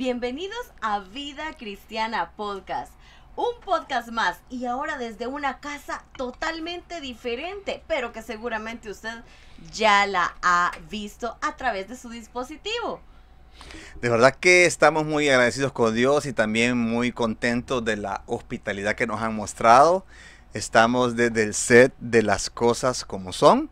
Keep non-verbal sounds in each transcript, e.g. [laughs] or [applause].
Bienvenidos a Vida Cristiana Podcast. Un podcast más y ahora desde una casa totalmente diferente, pero que seguramente usted ya la ha visto a través de su dispositivo. De verdad que estamos muy agradecidos con Dios y también muy contentos de la hospitalidad que nos han mostrado. Estamos desde el set de las cosas como son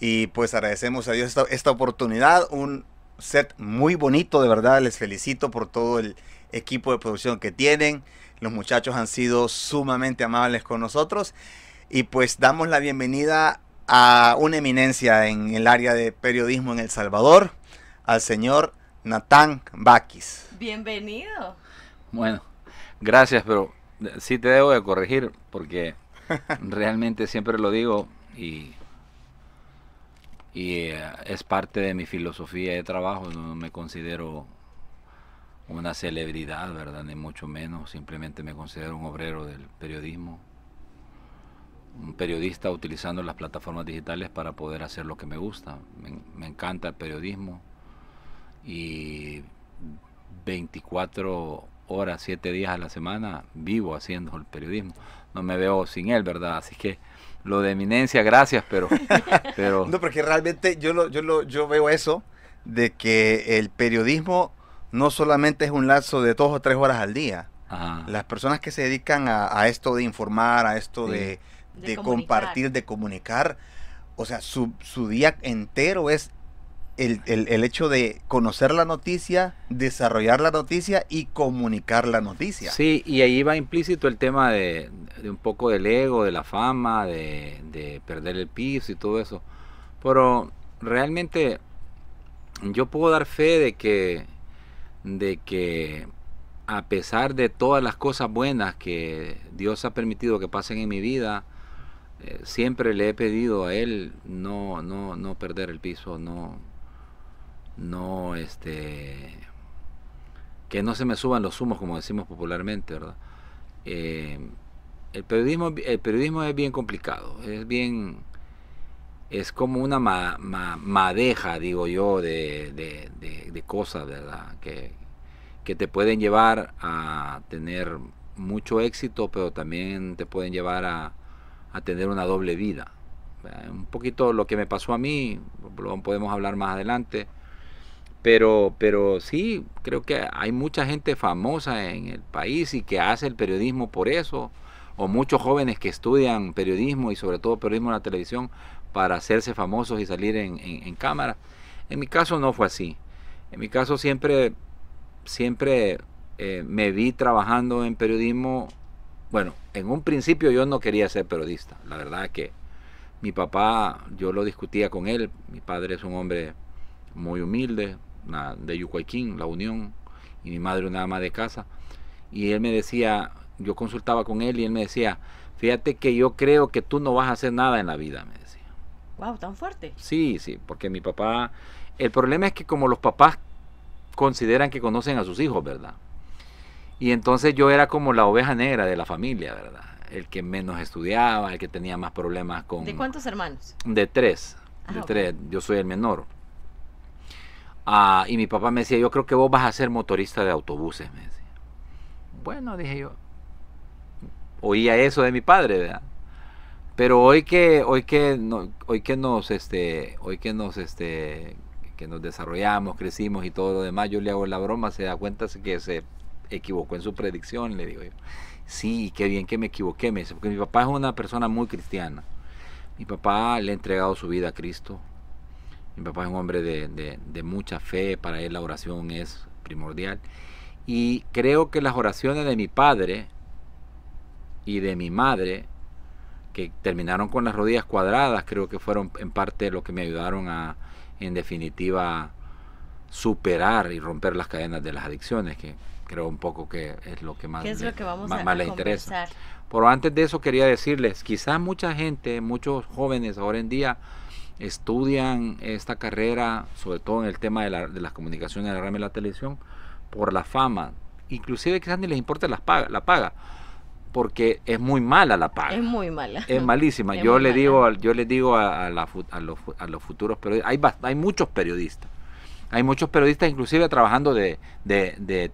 y pues agradecemos a Dios esta, oportunidad, un set muy bonito, de verdad. Les felicito por todo el equipo de producción que tienen. Los muchachos han sido sumamente amables con nosotros. Y pues damos la bienvenida a una eminencia en el área de periodismo en El Salvador, al señor Natán Bakis. Bienvenido. Bueno, gracias, pero sí te debo de corregir porque [laughs] realmente siempre lo digo y y eh, es parte de mi filosofía de trabajo, no me considero una celebridad, ¿verdad? Ni mucho menos, simplemente me considero un obrero del periodismo, un periodista utilizando las plataformas digitales para poder hacer lo que me gusta. Me, encanta el periodismo y 24 horas, 7 días a la semana vivo haciendo el periodismo. No me veo sin él, ¿verdad? Así que lo de eminencia, gracias, pero... [laughs] pero... no, porque realmente yo, lo, yo, lo, yo veo eso de que el periodismo no solamente es un lazo de dos o tres horas al día. Las personas que se dedican a, esto de informar, a esto de, de, de compartir, de comunicar, o sea, su, su día entero es el, hecho de conocer la noticia, desarrollar la noticia y comunicar la noticia. Sí, y ahí va implícito el tema de, un poco del ego, de la fama, de, perder el piso y todo eso. Pero realmente yo puedo dar fe de que, de que a pesar de todas las cosas buenas que Dios ha permitido que pasen en mi vida, eh, siempre le he pedido a Él no, no, no perder el piso, no, no este que no se me suban los humos como decimos popularmente verdad eh, el periodismo el periodismo es bien complicado es bien es como una madeja digo yo de, cosas que, te pueden llevar a tener mucho éxito pero también te pueden llevar a, a tener una doble vida un poquito lo que me pasó a mí lo podemos hablar más adelante pero, sí, creo que hay mucha gente famosa en el país y que hace el periodismo por eso, o muchos jóvenes que estudian periodismo y sobre todo periodismo en la televisión para hacerse famosos y salir en, cámara. En mi caso no fue así. En mi caso siempre, siempre eh, me vi trabajando en periodismo. Bueno, en un principio yo no quería ser periodista. La verdad que mi papá, yo lo discutía con él. Mi padre es un hombre muy humilde, de Yucuayquín, La Unión, y mi madre una ama de casa. Y él me decía, yo consultaba con él y él me decía, fíjate que yo creo que tú no vas a hacer nada en la vida, me decía. Wow, tan fuerte. Sí, sí, porque mi papá, el problema es que como los papás consideran que conocen a sus hijos, ¿verdad? Y entonces yo era como la oveja negra de la familia, ¿verdad? El que menos estudiaba, el que tenía más problemas con... ¿De cuántos hermanos? De tres, ah, de tres, yo soy el menor. Ah, y mi papá me decía, yo creo que vos vas a ser motorista de autobuses, me decía. Bueno, dije yo, oía eso de mi padre, ¿verdad? Pero hoy que, hoy que, hoy que nos, este, hoy que nos, este, que nos desarrollamos, crecimos y todo lo demás, yo le hago la broma, se da cuenta que se equivocó en su predicción, le digo yo. Sí, qué bien que me equivoqué, me dice, porque mi papá es una persona muy cristiana. Mi papá le ha entregado su vida a Cristo, mi papá es un hombre de, mucha fe, para él la oración es primordial. Y creo que las oraciones de mi padre y de mi madre, que terminaron con las rodillas cuadradas, creo que fueron en parte lo que me ayudaron a, en definitiva, superar y romper las cadenas de las adicciones, que creo un poco que es lo que más, le, interesa. Pero antes de eso quería decirles, quizás mucha gente, muchos jóvenes ahora en día, estudian esta carrera, sobre todo en el tema de, las comunicaciones, de la rama y la televisión, por la fama. Inclusive quizás ni les importa la paga, la paga porque es muy mala la paga. Es muy mala. Es malísima. yo, le Digo, yo le digo a, a, los, futuros periodistas, hay, hay muchos periodistas. Hay muchos periodistas inclusive trabajando de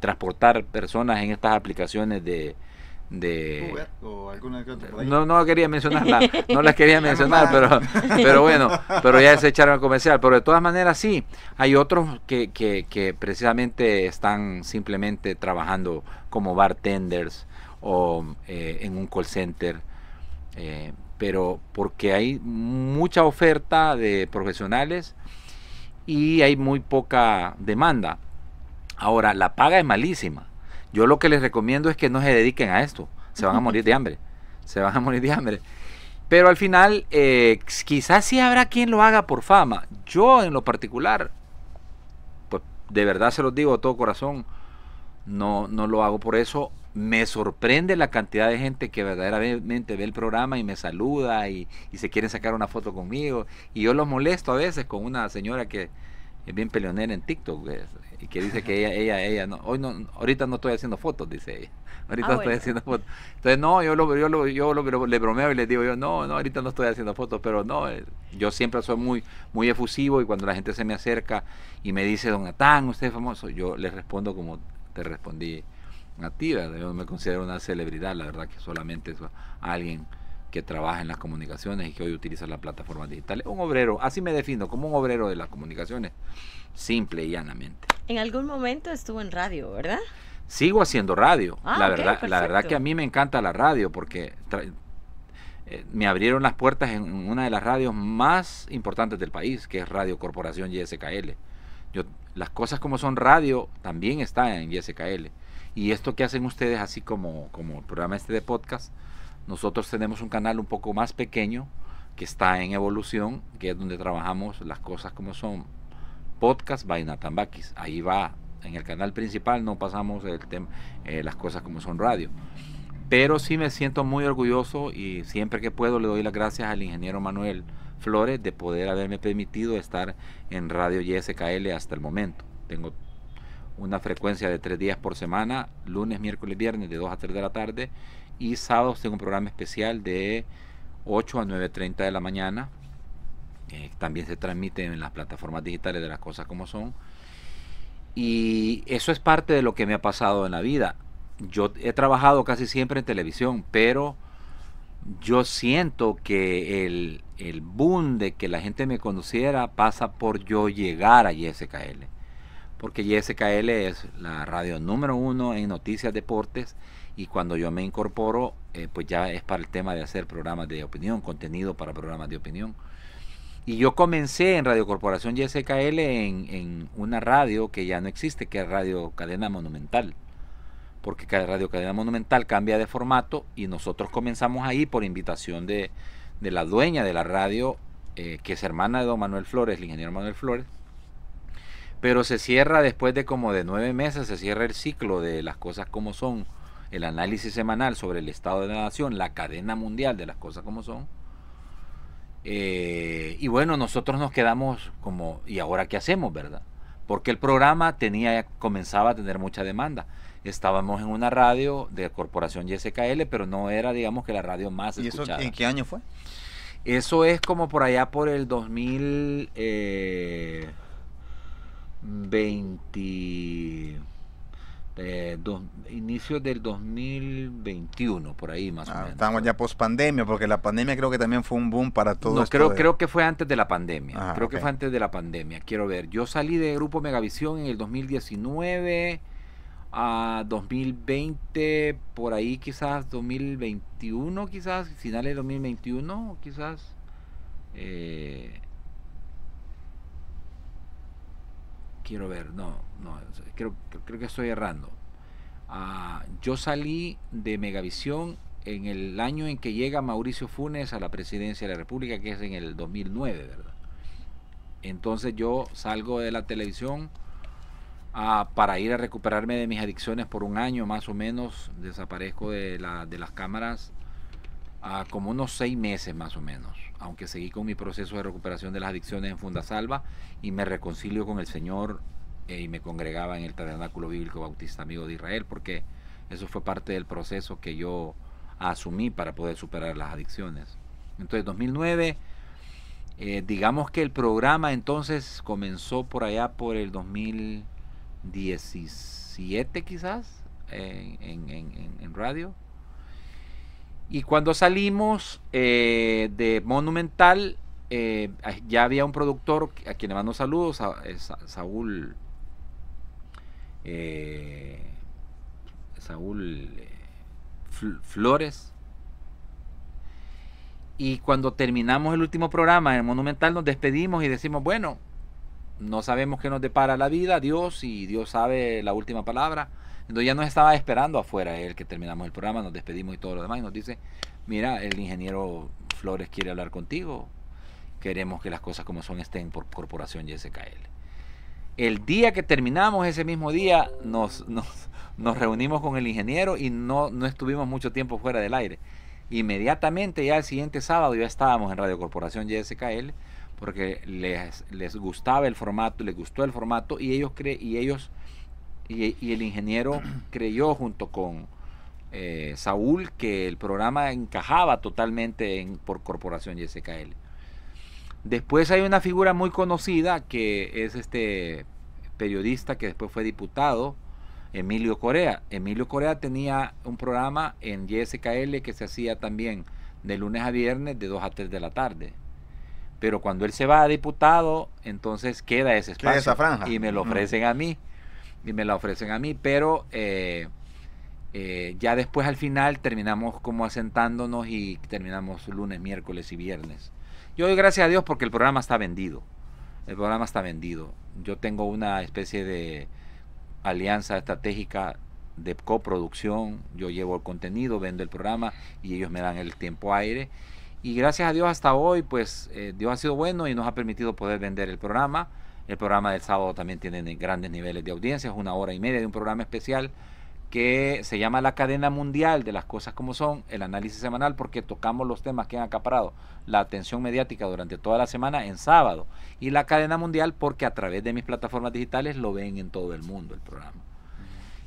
transportar personas en estas aplicaciones de, de no no quería mencionarla no las quería [laughs] mencionar pero pero bueno pero ya se echaron al comercial pero de todas maneras sí hay otros que, precisamente están simplemente trabajando como bartenders o eh, en un call center eh, pero porque hay mucha oferta de profesionales y hay muy poca demanda ahora la paga es malísima yo lo que les recomiendo es que no se dediquen a esto. Se van a morir de hambre. Se van a morir de hambre. Pero al final, eh, quizás sí habrá quien lo haga por fama. Yo en lo particular, pues de verdad se los digo de todo corazón, no, no lo hago por eso. Me sorprende la cantidad de gente que verdaderamente ve el programa y me saluda y, y se quieren sacar una foto conmigo. Y yo los molesto a veces con una señora que, es bien peleonera en TikTok y que dice que ella, ella, ella, no, hoy no, ahorita no estoy haciendo fotos, dice ella. [laughs] Ahorita ah, no estoy haciendo fotos. Entonces, no, yo, lo, yo, lo, yo le bromeo y le digo yo, no, no, ahorita no estoy haciendo fotos, pero no, eh, yo siempre soy muy, muy efusivo y cuando la gente se me acerca y me dice, don Atán, usted es famoso, yo le respondo como te respondí a ti, yo me considero una celebridad, la verdad que solamente es alguien que trabaja en las comunicaciones y que hoy utiliza las plataformas digitales. Un obrero, así me defino, como un obrero de las comunicaciones, simple y llanamente. En algún momento estuvo en radio, ¿verdad? Sigo haciendo radio. Ah, la, verdad, la verdad que a mí me encanta la radio porque eh, me abrieron las puertas en una de las radios más importantes del país, que es Radio Corporación YSKL. Yo, las cosas como son radio también están en YSKL. Y esto que hacen ustedes, así como, como el programa este de podcast, nosotros tenemos un canal un poco más pequeño que está en evolución, que es donde trabajamos las cosas como son. Podcast vaina tambaquis Ahí va, en el canal principal no pasamos el tema, eh, las cosas como son radio. Pero sí me siento muy orgulloso y siempre que puedo le doy las gracias al ingeniero Manuel Flores de poder haberme permitido estar en Radio YSKL hasta el momento. Tengo una frecuencia de tres días por semana, lunes, miércoles, viernes, de 2 a 3 de la tarde y sábados tengo un programa especial de 8 a 9.30 de la mañana. también se transmite en las plataformas digitales de las cosas como son. Y eso es parte de lo que me ha pasado en la vida. Yo he trabajado casi siempre en televisión, pero yo siento que el, el boom de que la gente me conociera pasa por yo llegar a YSKL. Porque YSKL es la radio número uno en noticias, deportes y cuando yo me incorporo, eh, pues ya es para el tema de hacer programas de opinión, contenido para programas de opinión. Y yo comencé en Radio Corporación YSKL en, una radio que ya no existe, que es Radio Cadena Monumental, porque Radio Cadena Monumental cambia de formato y nosotros comenzamos ahí por invitación de, la dueña de la radio, eh, que es hermana de don Manuel Flores, el ingeniero Manuel Flores, pero se cierra después de como de nueve meses, se cierra el ciclo de las cosas como son el análisis semanal sobre el estado de la nación, la cadena mundial de las cosas como son. Eh, y bueno, nosotros nos quedamos como, ¿y ahora qué hacemos, verdad? Porque el programa tenía, comenzaba a tener mucha demanda. Estábamos en una radio de Corporación YSKL, pero no era, digamos, que la radio más ¿Y Eso, ¿En qué año fue? Eso es como por allá por el 2020 eh, dos, inicios del 2021, por ahí más o ah, menos. Estamos ya post pandemia, porque la pandemia creo que también fue un boom para todos. No, creo, creo que fue antes de la pandemia. Ah, creo que fue antes de la pandemia. Quiero ver. Yo salí de Grupo Megavisión en el 2019 a 2020, por ahí quizás 2021, quizás, finales de 2021, quizás. Eh, quiero ver, no, no, creo, que estoy errando. Ah, yo salí de Megavisión en el año en que llega Mauricio Funes a la presidencia de la República, que es en el 2009, ¿verdad? Entonces yo salgo de la televisión ah, para ir a recuperarme de mis adicciones por un año más o menos, desaparezco de, de las cámaras como unos seis meses más o menos, aunque seguí con mi proceso de recuperación de las adicciones en salva y me reconcilio con el Señor eh, y me congregaba en el Tabernáculo Bíblico Bautista Amigo de Israel, porque eso fue parte del proceso que yo asumí para poder superar las adicciones. Entonces, 2009, eh, digamos que el programa entonces comenzó por allá por el 2017 quizás, en radio. Y cuando salimos eh, de Monumental, eh, ah, ya había un productor a quien le mando saludos, a, eh, Saúl. Saúl Flores. Y cuando terminamos el último programa en Monumental, nos despedimos y decimos: Bueno, no sabemos qué nos depara la vida, Dios, y Dios sabe la última palabra entonces ya nos estaba esperando afuera él que terminamos el programa, nos despedimos y todo lo demás. Y nos dice, mira, el ingeniero Flores quiere hablar contigo. Queremos que las cosas como son estén por Corporación YSKL. El día que terminamos, ese mismo día, nos, nos, reunimos con el ingeniero y no, no estuvimos mucho tiempo fuera del aire. Inmediatamente, ya el siguiente sábado, ya estábamos en Radio Corporación YSKL porque les, les gustaba el formato, les gustó el formato y ellos, creen y ellos y, el ingeniero [clears throat] creyó junto con eh, Saúl que el programa encajaba totalmente en, por Corporación YSKL. Después hay una figura muy conocida que es este periodista que después fue diputado, Emilio Corea. Emilio Corea tenía un programa en YSKL que se hacía también de lunes a viernes de 2 a 3 de la tarde. Pero cuando él se va a diputado, entonces queda ese espacio. Y me lo ofrecen a mí y me la ofrecen a mí, pero eh, eh, ya después al final terminamos como asentándonos y terminamos lunes, miércoles y viernes. Yo doy gracias a Dios porque el programa está vendido. El programa está vendido. Yo tengo una especie de alianza estratégica de coproducción. Yo llevo el contenido, vendo el programa y ellos me dan el tiempo aire. Y gracias a Dios hasta hoy, pues eh, Dios ha sido bueno y nos ha permitido poder vender el programa. El programa del sábado también tiene grandes niveles de audiencia, es una hora y media de un programa especial que se llama La cadena mundial de las cosas como son, el análisis semanal, porque tocamos los temas que han acaparado la atención mediática durante toda la semana en sábado. Y la cadena mundial porque a través de mis plataformas digitales lo ven en todo el mundo el programa.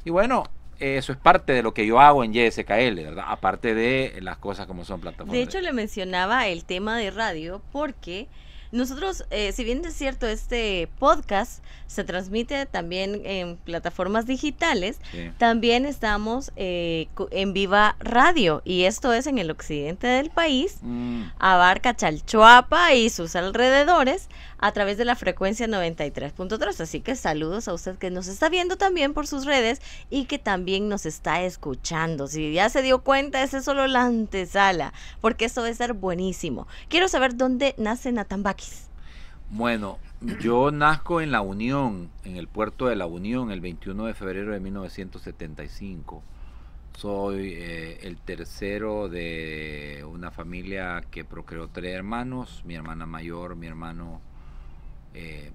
Y bueno, eso es parte de lo que yo hago en YSKL, ¿verdad? Aparte de las cosas como son plataformas. De hecho, le mencionaba el tema de radio porque nosotros, eh, si bien es cierto, este podcast se transmite también en plataformas digitales. También estamos eh, en Viva Radio y esto es en el occidente del país. Mm. Abarca Chalchuapa y sus alrededores a través de la frecuencia 93.3. Así que saludos a usted que nos está viendo también por sus redes y que también nos está escuchando. Si ya se dio cuenta, ese es solo la antesala, porque eso a ser buenísimo. Quiero saber dónde nace Natambaquis. Bueno, yo nazco en La Unión, en el puerto de La Unión, el 21 de febrero de 1975. Soy eh, el tercero de una familia que procreó tres hermanos, mi hermana mayor, mi hermano eh,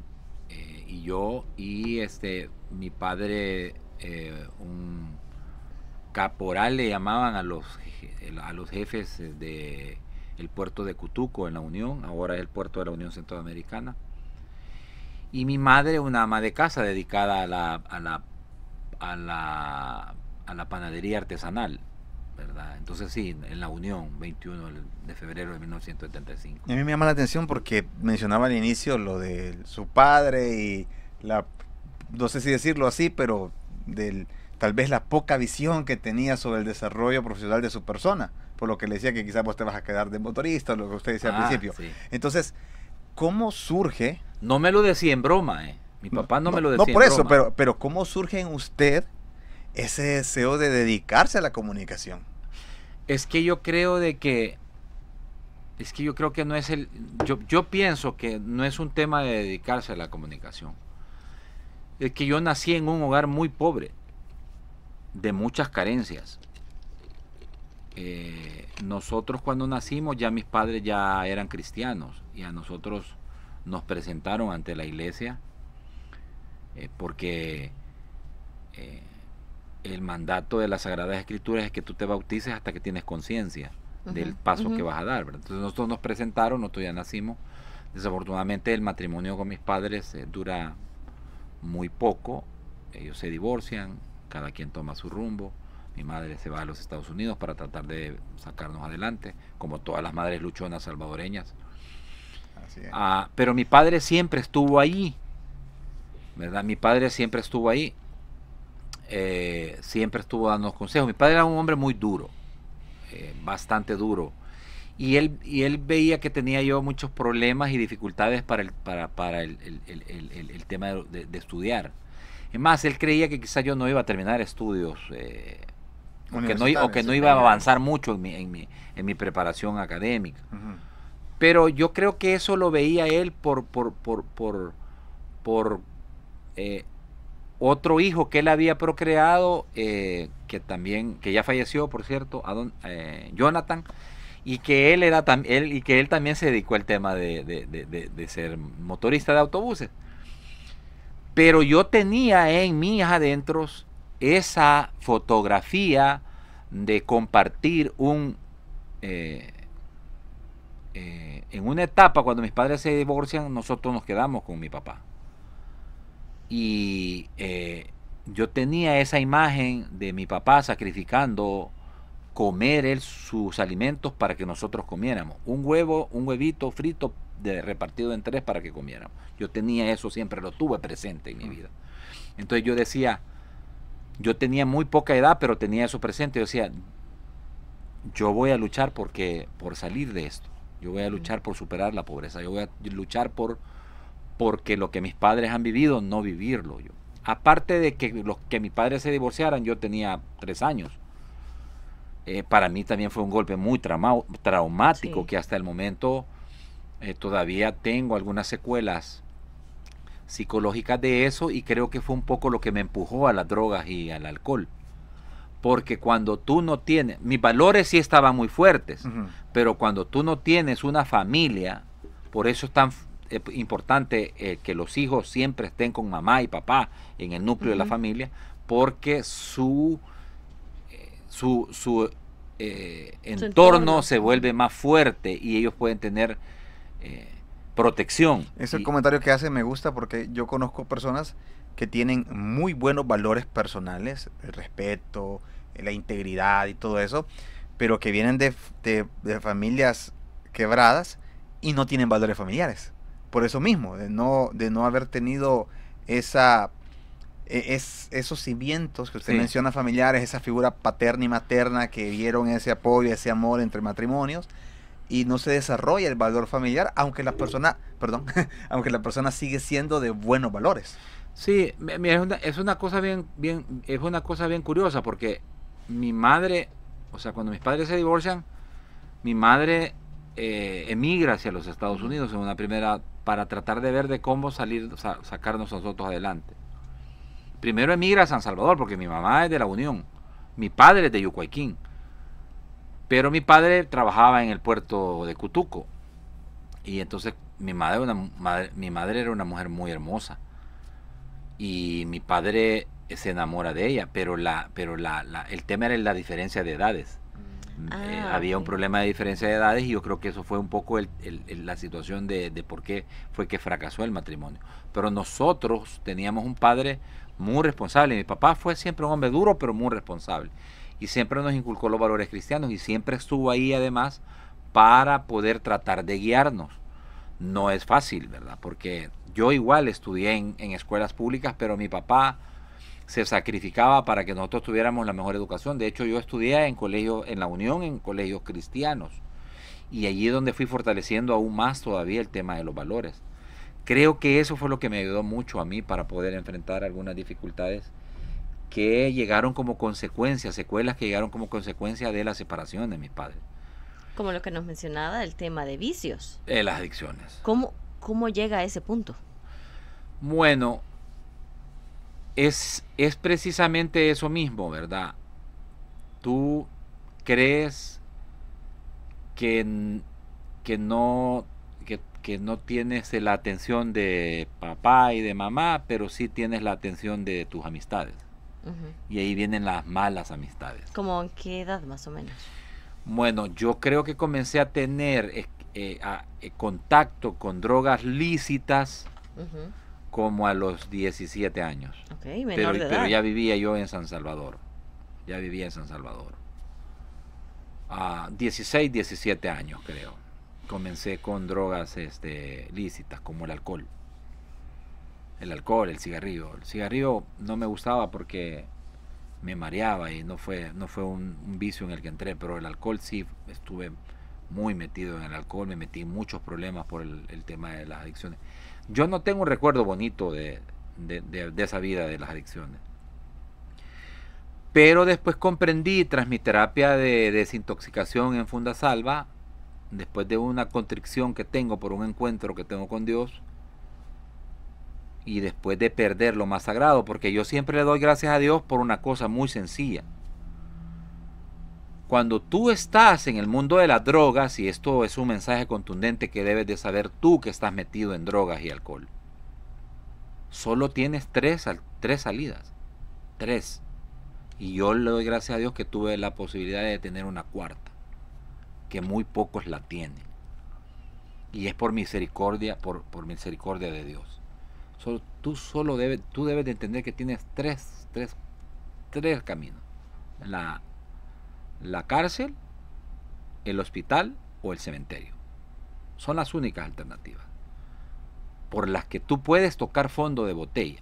eh, y yo. Y este, mi padre, un caporal le llamaban a los, a los jefes de el puerto de Cutuco en la Unión, ahora es el puerto de la Unión Centroamericana y mi madre una ama de casa dedicada a la, a la, a la, a la panadería artesanal. ¿verdad? Entonces sí, en la Unión, 21 de febrero de 1985. A mí me llama la atención porque mencionaba al inicio lo de su padre y la, no sé si decirlo así, pero del, tal vez la poca visión que tenía sobre el desarrollo profesional de su persona, por lo que le decía que quizás vos te vas a quedar de motorista, lo que usted decía al ah, principio. Entonces, ¿Cómo surge? No me lo decía en broma, eh. Mi papá no, me lo decía. No por eso, pero, pero ¿cómo surge en usted ese deseo de dedicarse a la comunicación? Es que yo creo de que es que yo creo que no es el yo, yo pienso que no es un tema de dedicarse a la comunicación. Es que yo nací en un hogar muy pobre, de muchas carencias. Eh, nosotros cuando nacimos ya mis padres ya eran cristianos y a nosotros nos presentaron ante la iglesia eh, porque eh, el mandato de las Sagradas Escrituras es que tú te bautices hasta que tienes conciencia del paso que vas a dar. Entonces nosotros nos presentaron, nosotros ya nacimos. Desafortunadamente el matrimonio con mis padres dura muy poco, ellos se divorcian, cada quien toma su rumbo mi madre se va a los Estados Unidos para tratar de sacarnos adelante, como todas las madres luchonas salvadoreñas. Ah, pero mi padre siempre estuvo ahí, ¿verdad? Mi padre siempre estuvo ahí, eh, siempre estuvo dando consejos. Mi padre era un hombre muy duro, eh, bastante duro. Y él, él veía que tenía yo muchos problemas y dificultades para el, para, el, tema de, estudiar. Es más, él creía que quizás yo no iba a terminar estudios eh, o que no, que no iba a avanzar mucho en mi, en mi, en mi preparación académica. Pero yo creo que eso lo veía él por, por, por, por, por eh, otro hijo que él había procreado, eh, que también, que ya falleció, por cierto, a don, eh, Jonathan, y que él era y que él también se dedicó al tema de, de ser motorista de autobuses. Pero yo tenía en mis adentros esa fotografía de compartir un... Eh, eh, en una etapa cuando mis padres se divorcian, nosotros nos quedamos con mi papá. Y eh, yo tenía esa imagen de mi papá sacrificando comer sus alimentos para que nosotros comiéramos. Un huevo, un huevito frito de, repartido en tres para que comiéramos. Yo tenía eso siempre, lo tuve presente en mi mm. vida. Entonces yo decía, yo tenía muy poca edad, pero tenía eso presente. Yo decía, yo voy a luchar porque, por salir de esto. Yo voy a luchar por superar la pobreza. Yo voy a luchar por porque lo que mis padres han vivido, no vivirlo yo. Aparte de que los que mis padres se divorciaran, yo tenía tres años. Eh, para mí también fue un golpe muy traumático que hasta el momento eh, todavía tengo algunas secuelas psicológicas de eso y creo que fue un poco lo que me empujó a las drogas y al alcohol. Porque cuando tú no tienes, mis valores sí estaban muy fuertes, pero cuando tú no tienes una familia, por eso es tan eh, importante eh, que los hijos siempre estén con mamá y papá en el núcleo de la familia, porque su, eh, su, entorno se vuelve más fuerte y ellos pueden tener protección. Ese comentario que hace me gusta porque yo conozco personas que tienen muy buenos valores personales, el respeto, la integridad y todo eso, pero que vienen de, familias quebradas y no tienen valores familiares. Por eso mismo, de no, de no haber tenido esa, e, es, esos cimientos que usted menciona familiares, esa figura paterna y materna que dieron ese apoyo, ese amor entre matrimonios, y no se desarrolla el valor familiar, aunque la persona, [laughs] aunque sigue siendo de buenos valores. Sí, es una, cosa bien, bien, es una cosa bien curiosa porque mi madre, o sea, cuando mis padres se divorcian, mi madre eh, emigra hacia los Estados Unidos en una primera para tratar de ver de cómo salir, sacarnos nosotros adelante. Primero emigra a San Salvador porque mi mamá es de la Unión, mi padre es de Yucuayquín. Pero mi padre trabajaba en el puerto de Cutuco. Y entonces mi madre, mi madre era una mujer muy hermosa. Y mi padre se enamora de ella, pero, la, pero la, el tema era la diferencia de edades. Mm. Eh, ah, había un problema de diferencia de edades y yo creo que eso fue un poco la situación de, de, por qué fue que fracasó el matrimonio. Pero nosotros teníamos un padre muy responsable. Mi papá fue siempre un hombre duro, pero muy responsable y siempre nos inculcó los valores cristianos y siempre estuvo ahí además para poder tratar de guiarnos. No es fácil, ¿verdad? Porque yo igual estudié en, escuelas públicas, pero mi papá se sacrificaba para que nosotros tuviéramos la mejor educación. De hecho, yo estudié en colegios, en la Unión, en colegios cristianos. Y allí es donde fui fortaleciendo aún más todavía el tema de los valores. Creo que eso fue lo que me ayudó mucho a mí para poder enfrentar algunas dificultades que llegaron como consecuencia, secuelas que llegaron como consecuencia de la separación de mis padres. Como lo que nos mencionaba el tema de vicios. de eh, las adicciones. ¿Cómo, ¿Cómo llega a ese punto? Bueno, es, es precisamente eso mismo, ¿verdad? Tú crees que, que no que, no tienes la atención de papá y de mamá, pero sí tienes la atención de tus amistades. Y ahí vienen las malas amistades. ¿Como en qué edad más o menos? Bueno, yo creo que comencé a tener eh, eh, eh, contacto con drogas lícitas como a los 17 años. pero, ya vivía yo en San Salvador. Ya vivía en San Salvador. A 16, 17 años creo. Comencé con drogas este, lícitas como el alcohol el alcohol, el cigarrillo. El cigarrillo no me gustaba porque me mareaba y no fue, no fue un, vicio en el que entré, pero el alcohol sí estuve muy metido en el alcohol, me metí muchos problemas por el, tema de las adicciones. Yo no tengo un recuerdo bonito de, esa vida de las adicciones. Pero después comprendí, tras mi terapia de desintoxicación en Funda Salva, después de una constricción que tengo por un encuentro que tengo con Dios, y después de perder lo más sagrado, porque yo siempre le doy gracias a Dios por una cosa muy sencilla. Cuando tú estás en el mundo de las drogas, y esto es un mensaje contundente que debes de saber tú que estás metido en drogas y alcohol, solo tienes tres, tres salidas. Tres. Y yo le doy gracias a Dios que tuve la posibilidad de tener una cuarta, que muy pocos la tienen. Y es por misericordia, por misericordia de Dios tú solo debes, tú debes de entender que tienes tres, tres, tres caminos. La, la cárcel, el hospital o el cementerio. Son las únicas alternativas por las que tú puedes tocar fondo de botella.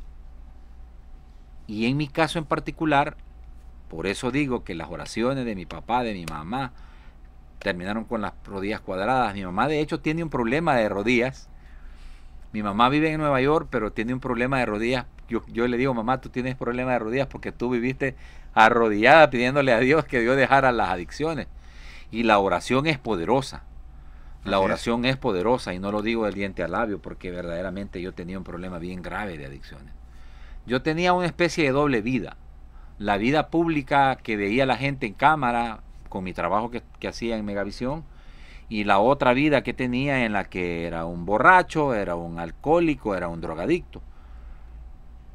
Y en mi caso en particular, por eso digo que las oraciones de mi papá, de mi mamá, terminaron con las rodillas cuadradas. Mi mamá de hecho tiene un problema de rodillas mi mamá vive en Nueva York, pero tiene un problema de rodillas. Yo, le digo, mamá, tú tienes problema de rodillas porque tú viviste arrodillada pidiéndole a Dios que Dios dejara las adicciones. Y la oración es poderosa. La oración es. poderosa y no lo digo del diente al labio porque verdaderamente yo tenía un problema bien grave de adicciones. Yo tenía una especie de doble vida. La vida pública que veía la gente en cámara con mi trabajo que, que hacía en Megavisión y la otra vida que tenía en la que era un borracho, era un alcohólico, era un drogadicto.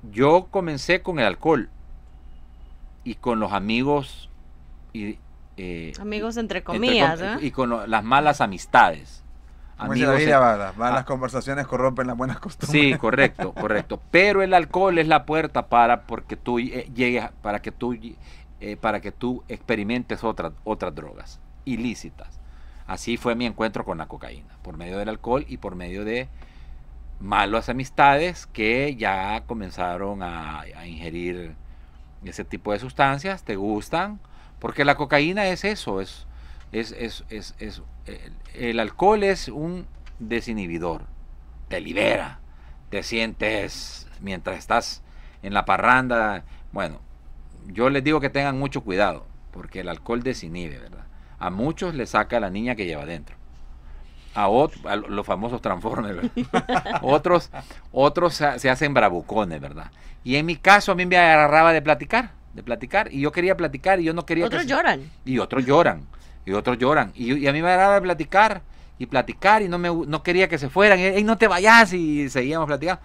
Yo comencé con el alcohol y con los amigos y, eh, amigos entre comillas ¿eh? y con las malas amistades amigos ah. conversaciones corrompen las buenas costumbres sí correcto [laughs] correcto pero el alcohol es la puerta para porque tú eh, llegues para que tú para que tú experimentes otras otras drogas ilícitas Así fue mi encuentro con la cocaína, por medio del alcohol y por medio de malas amistades que ya comenzaron a, ingerir ese tipo de sustancias, te gustan, porque la cocaína es eso, es, es, es, es, el, el, alcohol es un desinhibidor, te libera, te sientes mientras estás en la parranda, bueno, yo les digo que tengan mucho cuidado, porque el alcohol desinhibe, ¿verdad? A muchos le saca la niña que lleva dentro. A, los famosos transformers, [laughs] otros, otros se hacen bravucones, ¿verdad? Y en mi caso a mí me agarraba de platicar, de platicar, y yo quería platicar y yo no quería... Otros lloran. Y otros lloran, y otros lloran. Y, a mí me agarraba de platicar y platicar y no, me, quería que se fueran, y no te vayas y seguíamos platicando.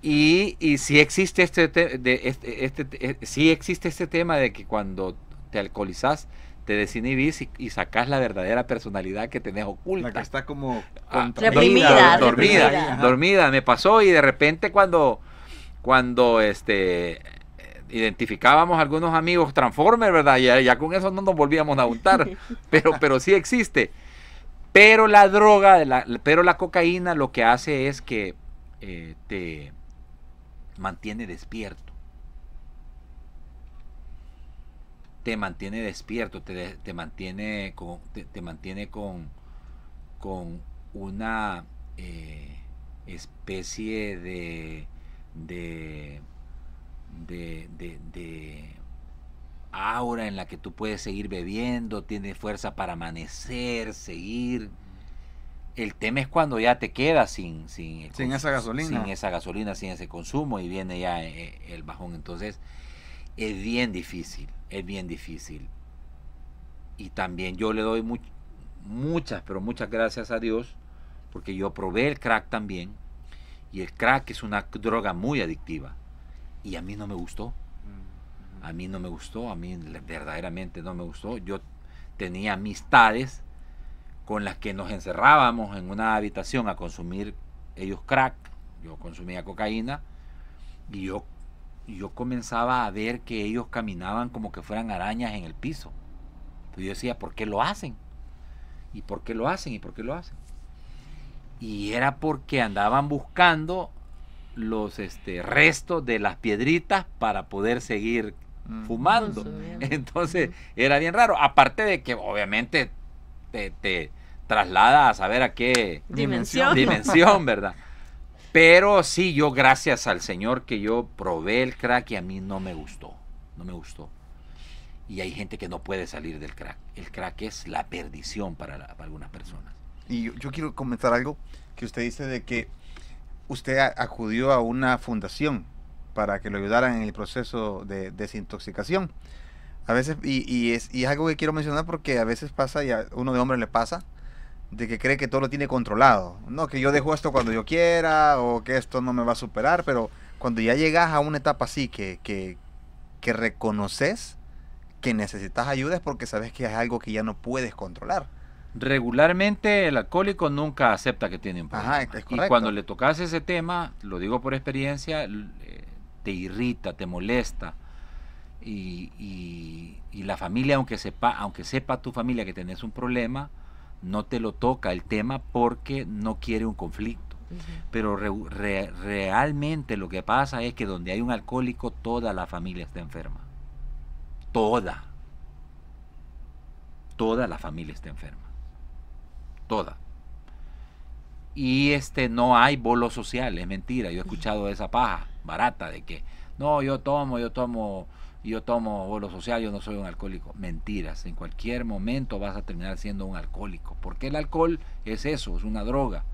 Y, y si existe este, este, este eh, existe este tema de que cuando te alcoholizas, te desinhibís y, y sacás la verdadera personalidad que tenés oculta. La que está como ah, reprimida, dormida, dormida, Me pasó y de repente cuando, cuando este identificábamos algunos amigos Transformers, ¿verdad? Ya, ya con eso no nos volvíamos a juntar, [laughs] pero, pero sí existe. Pero la droga, pero la cocaína lo que hace es que eh, te mantiene despierto te mantiene despierto, te, mantiene con, te, mantiene con, con una eh, especie de de, de, de, aura en la que tú puedes seguir bebiendo, tienes fuerza para amanecer, seguir. El tema es cuando ya te quedas sin, esa gasolina. Sin esa gasolina, sin ese consumo y viene ya eh, el bajón. Entonces, es bien difícil, es bien difícil. Y también yo le doy muchas, pero muchas gracias a Dios, porque yo probé el crack también, y el crack es una droga muy adictiva, y a mí no me gustó. Mm, a mí no me gustó, a mí verdaderamente no me gustó. Yo tenía amistades con las que nos encerrábamos en una habitación a consumir ellos crack, yo consumía cocaína y yo yo comenzaba a ver que ellos caminaban como que fueran arañas en el piso. yo decía, ¿por qué lo hacen? ¿Y por qué lo hacen? ¿Y por qué lo hacen? Y era porque andaban buscando los este, restos de las piedritas para poder seguir mm. fumando. Pues, [laughs] Entonces era bien raro. Aparte de que obviamente te, te traslada a saber a qué dimensión, dimensión ¿verdad? Pero sí, yo gracias al Señor que yo probé el crack y a mí no me gustó. No me gustó. Y hay gente que no puede salir del crack. El crack es la perdición para, algunas personas. Y yo, quiero comentar algo que usted dice de que usted acudió a una fundación para que lo ayudaran en el proceso de desintoxicación. A veces, y, es, y es algo que quiero mencionar porque a veces pasa y a uno de hombres le pasa, de que cree que todo lo tiene controlado. No, que yo dejo esto cuando yo quiera o que esto no me va a superar, pero cuando ya llegas a una etapa así que, que, que reconoces que necesitas ayuda es porque sabes que es algo que ya no puedes controlar. Regularmente el alcohólico nunca acepta que tiene un problema. Y cuando le tocas ese tema, lo digo por experiencia, eh, te irrita, te molesta. Y, y, la familia, aunque sepa, aunque sepa tu familia que tenés un problema, no te lo toca el tema porque no quiere un conflicto. Pero realmente lo que pasa es que donde hay un alcohólico, toda la familia está enferma. Toda. Toda la familia está enferma. Toda. Y este no hay bolo social, es mentira. Yo he escuchado esa paja barata de que no, yo tomo, yo tomo yo tomo vuelo social, yo no soy un alcohólico. Mentiras, en cualquier momento vas a terminar siendo un alcohólico, porque el alcohol es eso, es una droga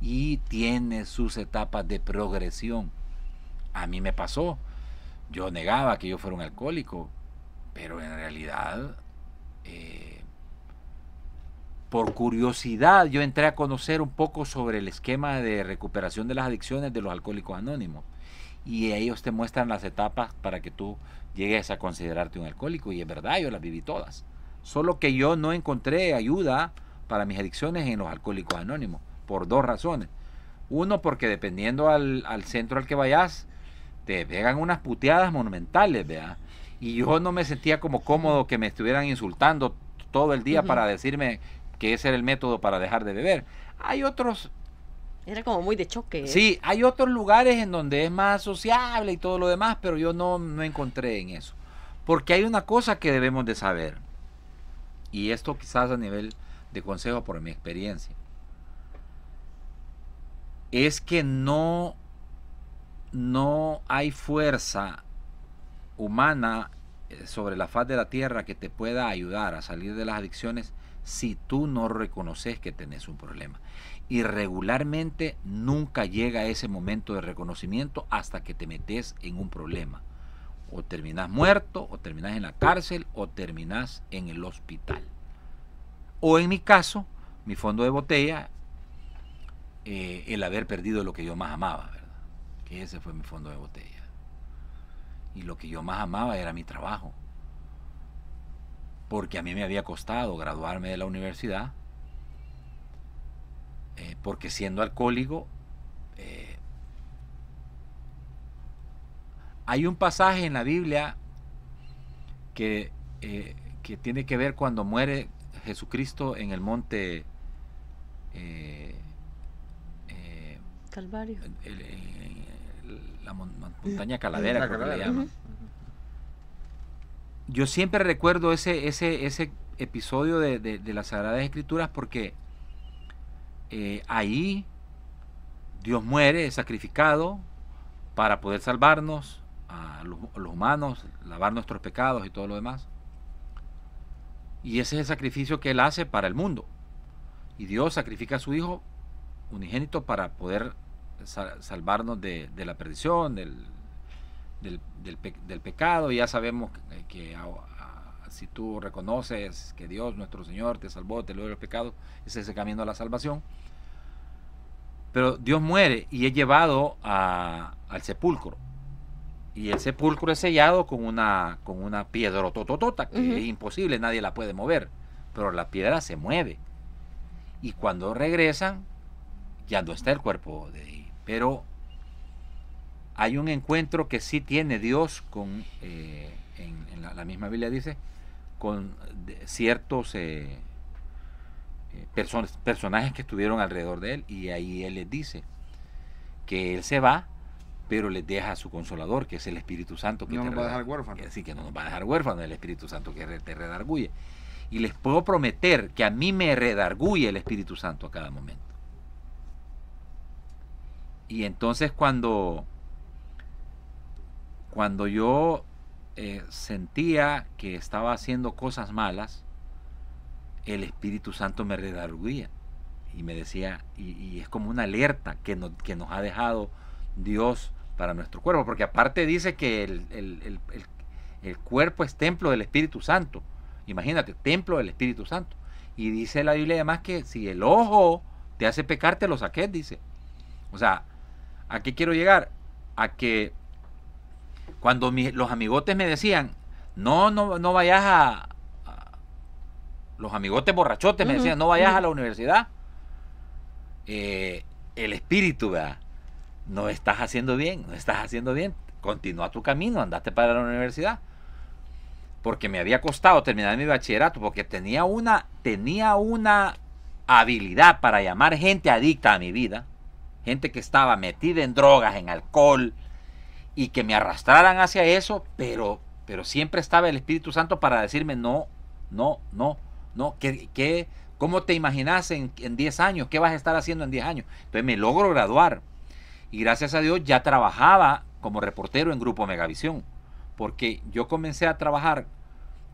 y tiene sus etapas de progresión. A mí me pasó, yo negaba que yo fuera un alcohólico, pero en realidad, eh, por curiosidad, yo entré a conocer un poco sobre el esquema de recuperación de las adicciones de los alcohólicos anónimos. Y ellos te muestran las etapas para que tú llegues a considerarte un alcohólico. Y es verdad, yo las viví todas. Solo que yo no encontré ayuda para mis adicciones en los alcohólicos anónimos, por dos razones. Uno, porque dependiendo al, centro al que vayas, te pegan unas puteadas monumentales, vea. Y yo no me sentía como cómodo que me estuvieran insultando todo el día para decirme que ese era el método para dejar de beber. Hay otros era como muy de choque. Sí, hay otros lugares en donde es más sociable y todo lo demás, pero yo no, no encontré en eso. Porque hay una cosa que debemos de saber, y esto quizás a nivel de consejo por mi experiencia, es que no, no hay fuerza humana eh, sobre la faz de la tierra que te pueda ayudar a salir de las adicciones si tú no reconoces que tenés un problema y regularmente nunca llega ese momento de reconocimiento hasta que te metes en un problema. O terminás muerto, o terminás en la cárcel, o terminás en el hospital. O en mi caso, mi fondo de botella, eh, el haber perdido lo que yo más amaba, ¿verdad? Que ese fue mi fondo de botella. Y lo que yo más amaba era mi trabajo. Porque a mí me había costado graduarme de la universidad eh, porque siendo alcohólico, eh, hay un pasaje en la Biblia eh, que, tiene que ver cuando muere Jesucristo en el monte Calvario. la montaña caladera, le llaman. Yo siempre recuerdo ese, ese, episodio de las Sagradas Escrituras porque eh, ahí Dios muere, es sacrificado para poder salvarnos a los, humanos, lavar nuestros pecados y todo lo demás. Y ese es el sacrificio que Él hace para el mundo. Y Dios sacrifica a su Hijo unigénito para poder salvarnos de, la perdición, del, pecado. Ya sabemos que, que si tú reconoces que Dios nuestro Señor te salvó, te libró del pecado, ese es el camino a la salvación. Pero Dios muere y es llevado al sepulcro. Y el sepulcro es sellado con una, con una piedra tototota, que es imposible, nadie la puede mover. Pero la piedra se mueve. Y cuando regresan, ya no está el cuerpo de Pero hay un encuentro que sí tiene Dios con, eh, en, la misma Biblia dice, con ciertos eh, eh, personajes que estuvieron alrededor de él y ahí él les dice que él se va, pero les deja a su consolador, que es el Espíritu Santo. Que no nos va a dejar huérfano. Así que no nos va a dejar huérfano el Espíritu Santo que te redarguye. Y les puedo prometer que a mí me redarguye el Espíritu Santo a cada momento. Y entonces cuando, cuando yo eh, sentía que estaba haciendo cosas malas, el Espíritu Santo me redarguía y me decía, y, es como una alerta que, nos ha dejado Dios para nuestro cuerpo, porque aparte dice que el, el, cuerpo es templo del Espíritu Santo, imagínate, templo del Espíritu Santo. Y dice la Biblia además que si el ojo te hace pecar, te lo saqué, dice. O sea, ¿a qué quiero llegar? A que cuando los amigotes me decían, no, no, no vayas a, Los amigotes borrachotes me decían, no vayas a la universidad. Eh, el espíritu, ¿verdad? No estás haciendo bien, no estás haciendo bien. Continúa tu camino, andaste para la universidad. Porque me había costado terminar mi bachillerato, porque tenía una, tenía una habilidad para llamar gente adicta a mi vida, gente que estaba metida en drogas, en alcohol, y que me arrastraran hacia eso, pero, pero siempre estaba el Espíritu Santo para decirme, no, no, no, no, ¿cómo te imaginas en, en 10 años? ¿Qué vas a estar haciendo en 10 años? Entonces me logro graduar y gracias a Dios ya trabajaba como reportero en Grupo Megavisión, porque yo comencé a trabajar,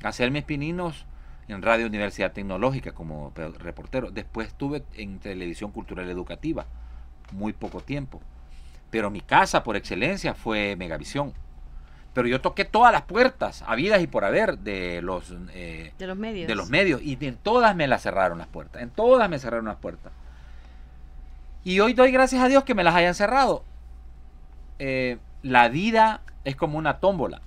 a hacer mis pininos en Radio Universidad Tecnológica como reportero. Después estuve en Televisión Cultural Educativa, muy poco tiempo. Pero mi casa por excelencia fue Megavisión. Pero yo toqué todas las puertas, habidas y por haber, de los, eh, de los, medios. De los medios. Y en todas me las cerraron las puertas. En todas me cerraron las puertas. Y hoy doy gracias a Dios que me las hayan cerrado. Eh, la vida es como una tómbola.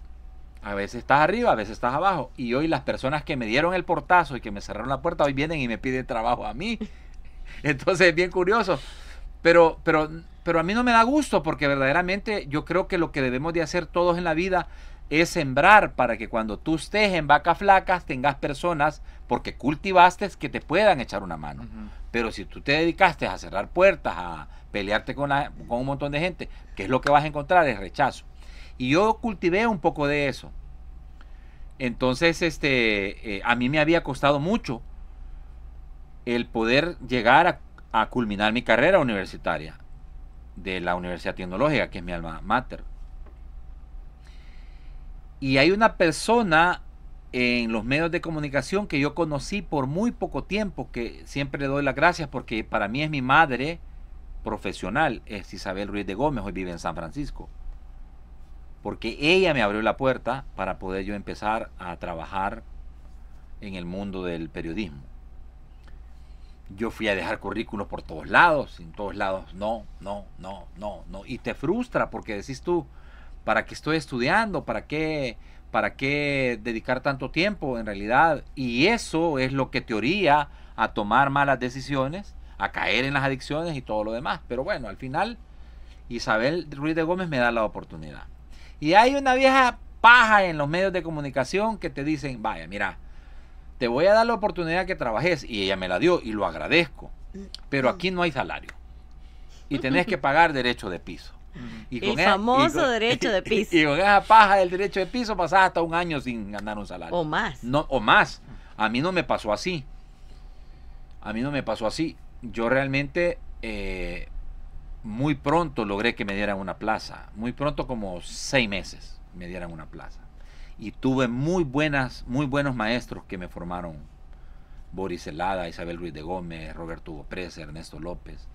A veces estás arriba, a veces estás abajo. Y hoy las personas que me dieron el portazo y que me cerraron la puerta, hoy vienen y me piden trabajo a mí. [laughs] Entonces es bien curioso. Pero, pero pero a mí no me da gusto porque verdaderamente yo creo que lo que debemos de hacer todos en la vida es sembrar para que cuando tú estés en vacas flacas tengas personas porque cultivaste que te puedan echar una mano. Pero si tú te dedicaste a cerrar puertas, a pelearte con, un montón de gente, qué es lo que vas a encontrar? Es rechazo. Y yo cultivé un poco de eso. Entonces, este, eh, a mí me había costado mucho el poder llegar a culminar mi carrera universitaria de la Universidad Tecnológica, que es mi alma mater. Y hay una persona en los medios de comunicación que yo conocí por muy poco tiempo, que siempre le doy las gracias porque para mí es mi madre profesional, es Isabel Ruiz de Gómez, hoy vive en San Francisco. Porque ella me abrió la puerta para poder yo empezar a trabajar en el mundo del periodismo. Yo fui a dejar currículos por todos lados, en todos lados, no, no, no, no, no. Y te frustra porque decís tú, ¿para qué estoy estudiando? ¿Para qué, para qué dedicar tanto tiempo en realidad? Y eso es lo que te a tomar malas decisiones, a caer en las adicciones y todo lo demás. Pero bueno, al final Isabel Ruiz de Gómez me da la oportunidad. Y hay una vieja paja en los medios de comunicación que te dicen, vaya, mira, te voy a dar la oportunidad que trabajes y ella me la dio y lo agradezco, pero mm. aquí no hay salario y tenés que pagar derecho de piso. Y con el famoso derecho de [laughs] piso. Y, con esa paja del derecho de piso pasás hasta un año sin ganar un salario. O más. No, o más. A mí no me pasó así. A mí no me pasó así. Yo realmente eh, muy pronto logré que me dieran una plaza. Muy pronto, como seis meses, me dieran una plaza y tuve muy buenas, muy buenos maestros que me formaron. Boris Helada, Isabel Ruiz de Gómez, Roberto Hugo Ernesto López.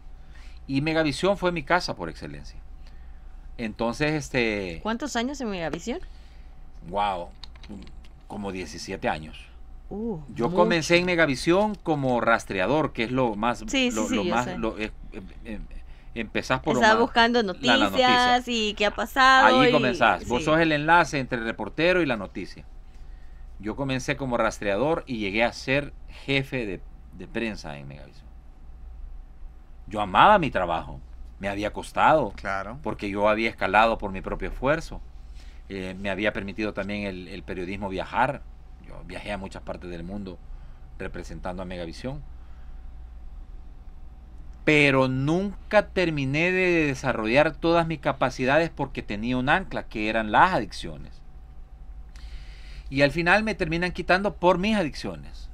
Y Megavisión fue mi casa por excelencia. Entonces, este... ¿Cuántos años en Megavisión? Wow, como 17 años. Uh, yo comencé en Megavisión como rastreador, que es lo más... Sí, lo, sí, empezás por buscando noticias y qué ha pasado. Ahí comenzás. Vos sos el enlace entre el reportero y la noticia. Yo comencé como rastreador y llegué a ser jefe de, prensa en Megavisión. Yo amaba mi trabajo. Me había costado. Claro. Porque yo había escalado por mi propio esfuerzo. Eh, me había permitido también el, el, periodismo viajar. Yo viajé a muchas partes del mundo representando a Megavisión pero nunca terminé de desarrollar todas mis capacidades porque tenía un ancla, que eran las adicciones. Y al final me terminan quitando por mis adicciones.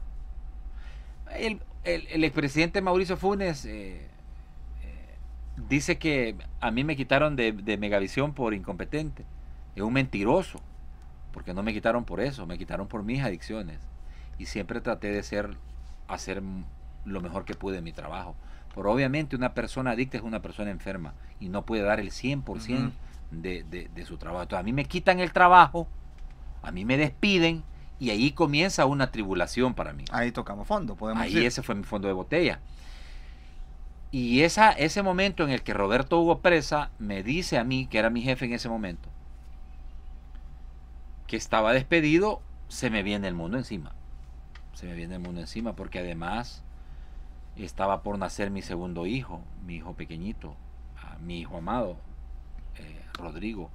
El, expresidente Mauricio Funes eh, eh, dice que a mí me quitaron de, Megavisión por incompetente. Es un mentiroso, porque no me quitaron por eso, me quitaron por mis adicciones. Y siempre traté de ser, hacer lo mejor que pude en mi trabajo pero obviamente una persona adicta es una persona enferma y no puede dar el 100% de, su trabajo. Entonces, a mí me quitan el trabajo, a mí me despiden y ahí comienza una tribulación para mí. Ahí tocamos fondo, podemos Ahí ese fue mi fondo de botella. Y esa, ese momento en el que Roberto Hugo Presa me dice a mí, que era mi jefe en ese momento, que estaba despedido, se me viene el mundo encima. Se me viene el mundo encima porque además estaba por nacer mi segundo hijo, mi hijo pequeñito, mi hijo amado, eh, Rodrigo.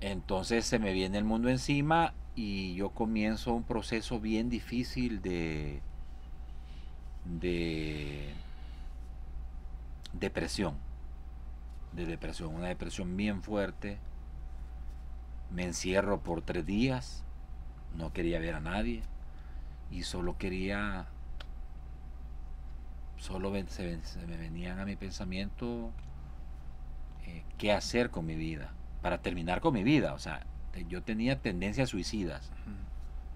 Entonces se me viene el mundo encima y yo comienzo un proceso bien difícil de, de depresión, de depresión, una depresión bien fuerte. Me encierro por tres días, no quería ver a nadie y solo quería solo se, me venían a mi pensamiento eh, qué hacer con mi vida, para terminar con mi vida. O sea, yo tenía tendencias suicidas.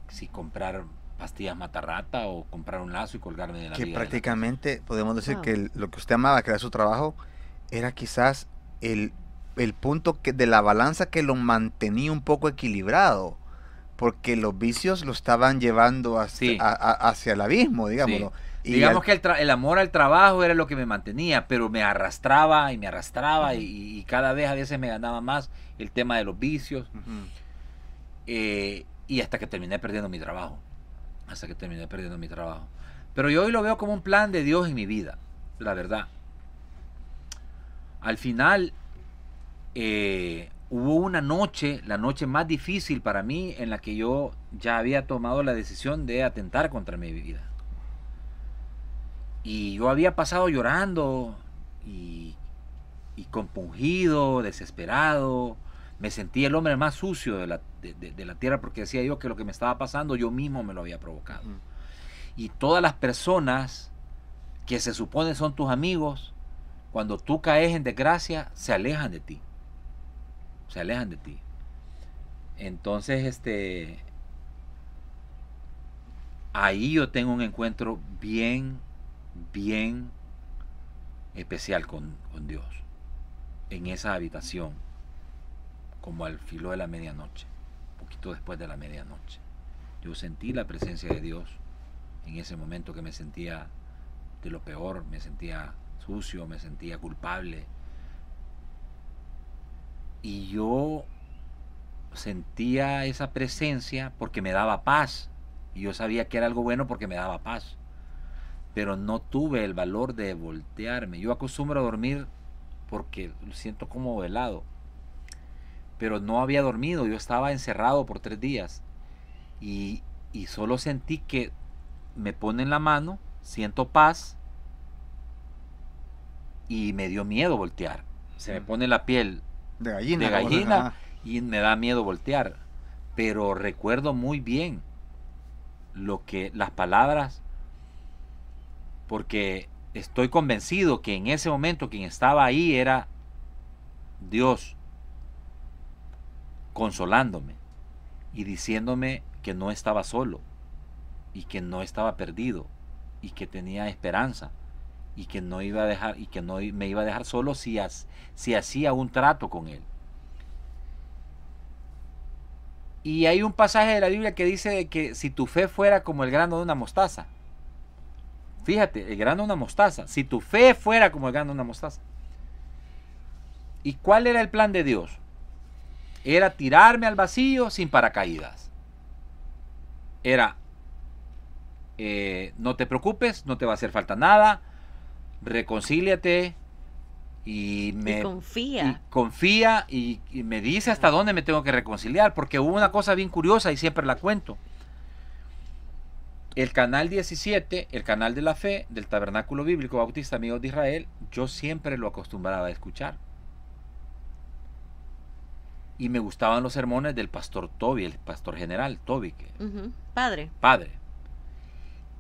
Si comprar pastillas matarrata o comprar un lazo y colgarme de la que prácticamente podemos decir que lo que usted amaba que era su trabajo era quizás el, el punto que, de la balanza que lo mantenía un poco equilibrado porque los vicios lo estaban llevando así hacia el abismo, digámoslo. Digamos que el, amor al trabajo era lo que me mantenía, pero me arrastraba y me arrastraba y, cada vez a veces me ganaba más el tema de los vicios. Eh, y hasta que terminé perdiendo mi trabajo. Hasta que terminé perdiendo mi trabajo. Pero yo hoy lo veo como un plan de Dios en mi vida, la verdad. Al final, eh, hubo una noche, la noche más difícil para mí, en la que yo ya había tomado la decisión de atentar contra mi vida. Y yo había pasado llorando y, compungido, desesperado. Me sentí el hombre más sucio de la, tierra porque decía yo que lo que me estaba pasando yo mismo me lo había provocado. Mm. Y todas las personas que se supone son tus amigos, cuando tú caes en desgracia, se alejan de ti se alejan de ti. Entonces, este, ahí yo tengo un encuentro bien, bien especial con, con Dios, en esa habitación, como al filo de la medianoche, poquito después de la medianoche. Yo sentí la presencia de Dios en ese momento que me sentía de lo peor, me sentía sucio, me sentía culpable, y yo sentía esa presencia porque me daba paz. Y yo sabía que era algo bueno porque me daba paz. Pero no tuve el valor de voltearme. Yo acostumbro a dormir porque lo siento como velado. Pero no había dormido. Yo estaba encerrado por tres días. Y, y solo sentí que me ponen la mano, siento paz. Y me dio miedo voltear. Se me mm. pone la piel de gallina, de gallina y me da miedo voltear. Pero recuerdo muy bien lo que las palabras, porque estoy convencido que en ese momento quien estaba ahí era Dios consolándome y diciéndome que no estaba solo y que no estaba perdido y que tenía esperanza y que no iba a dejar y que no me iba a dejar solo si, hacía un trato con él. Y hay un pasaje de la Biblia que dice que si tu fe fuera como el grano de una mostaza. Fíjate, el grano de una mostaza. Si tu fe fuera como el grano de una mostaza. ¿Y cuál era el plan de Dios? Era tirarme al vacío sin paracaídas. Era, eh, no te preocupes, no te va a hacer falta nada, reconcíliate y me confía. Y confía y, me dice hasta dónde me tengo que reconciliar, porque hubo una cosa bien curiosa y siempre la cuento. El canal 17, el canal de la fe del Tabernáculo Bíblico Bautista Amigos de Israel, yo siempre lo acostumbraba a escuchar. Y me gustaban los sermones del pastor Toby, el pastor general Toby. Que, Padre. Padre.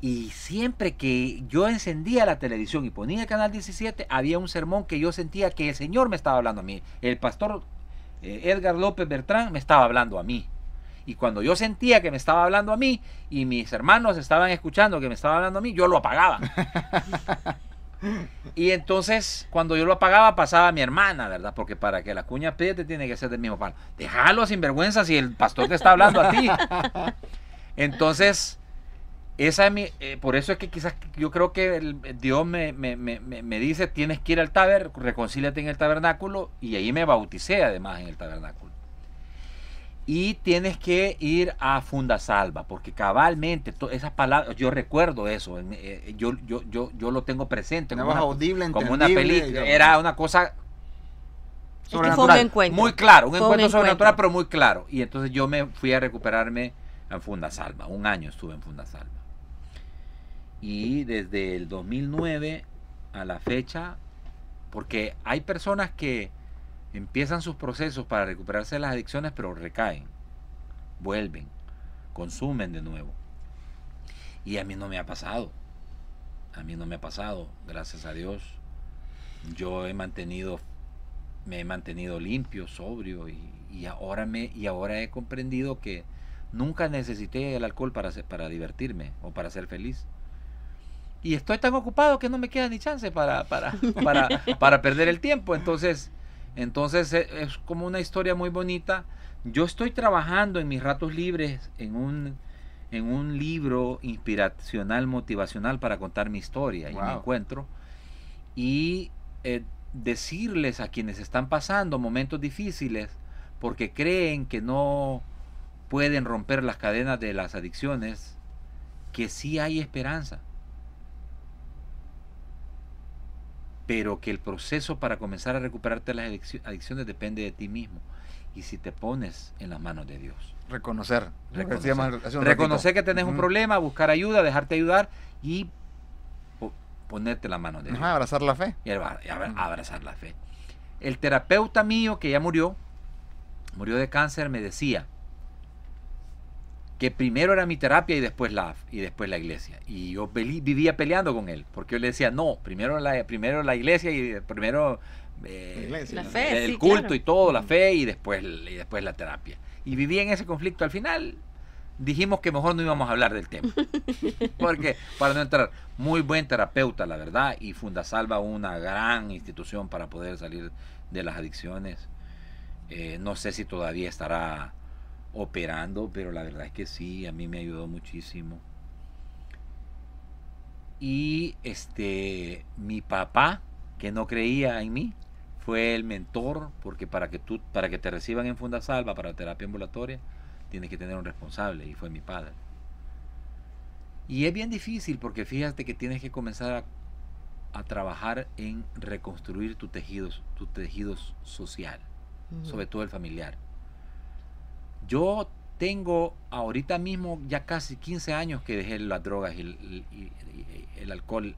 Y siempre que yo encendía la televisión y ponía el canal 17, había un sermón que yo sentía que el Señor me estaba hablando a mí. El pastor eh, Edgar López Bertrán me estaba hablando a mí. Y cuando yo sentía que me estaba hablando a mí y mis hermanos estaban escuchando que me estaba hablando a mí, yo lo apagaba. [laughs] y entonces, cuando yo lo apagaba, pasaba mi hermana, ¿verdad? Porque para que la cuña te tiene que ser del mismo palo. Déjalo sinvergüenza si el pastor te está hablando a ti. [laughs] Entonces, esa es mi, eh, por eso es que quizás yo creo que Dios me, dice, tienes que ir al taber, reconcíliate en el tabernáculo, y ahí me bauticé además en el tabernáculo. Y tienes que ir a Fundasalva, porque cabalmente esas palabras, yo recuerdo eso, eh, yo, yo, yo, lo tengo presente como una, audible, como una película, era una cosa muy claro, un encuentro sobrenatural, pero muy claro. Y entonces yo me fui a recuperarme en Fundasalva, un año estuve en Fundasalva y desde el 2009 a la fecha, porque hay personas que empiezan sus procesos para recuperarse de las adicciones, pero recaen, vuelven, consumen de nuevo. Y a mí no me ha pasado, a mí no me ha pasado, gracias a Dios. Yo he mantenido, me he mantenido limpio, sobrio y, ahora, me, y ahora he comprendido que nunca necesité el alcohol para, para divertirme o para ser feliz y estoy tan ocupado que no me queda ni chance para, para, [laughs] perder el tiempo. Entonces, entonces eh, es como una historia muy bonita. Yo estoy trabajando en mis ratos libres en un, en un libro inspiracional, motivacional para contar mi historia y mi encuentro. Y eh, decirles a quienes están pasando momentos difíciles porque creen que no pueden romper las cadenas de las adicciones, que sí hay esperanza pero que el proceso para comenzar a recuperarte las adicciones depende de ti mismo. Y si te pones en las manos de Dios. Reconocer. Reconocer, que tenés un problema, buscar ayuda, dejarte ayudar y ponerte las manos de Dios. abrazar la fe. abrazar la fe. El terapeuta mío que ya murió, murió de cáncer, me decía, que primero era mi terapia y después la, y después la iglesia. Y yo vivía peleando con él, porque yo le decía, no, primero la, primero la iglesia y eh, primero eh, la fe, el culto y todo, la fe y después, después la terapia. Y vivía en ese conflicto. Al final dijimos que mejor no íbamos a hablar del tema, [laughs] porque para no entrar, muy buen terapeuta, la verdad, y Fundasalva una gran institución para poder salir de las adicciones. Eh, no sé si todavía estará operando, pero la verdad es que sí, a mí me ayudó muchísimo. Y este, mi papá, que no creía en mí, fue el mentor, porque para que, tú, para que te reciban en funda salva para terapia ambulatoria, tienes que tener un responsable, y fue mi padre. Y es bien difícil, porque fíjate que tienes que comenzar a, trabajar en reconstruir tu tejido, tu social, sobre todo el familiar yo tengo ahorita mismo ya casi 15 años que dejé las drogas y el, alcohol,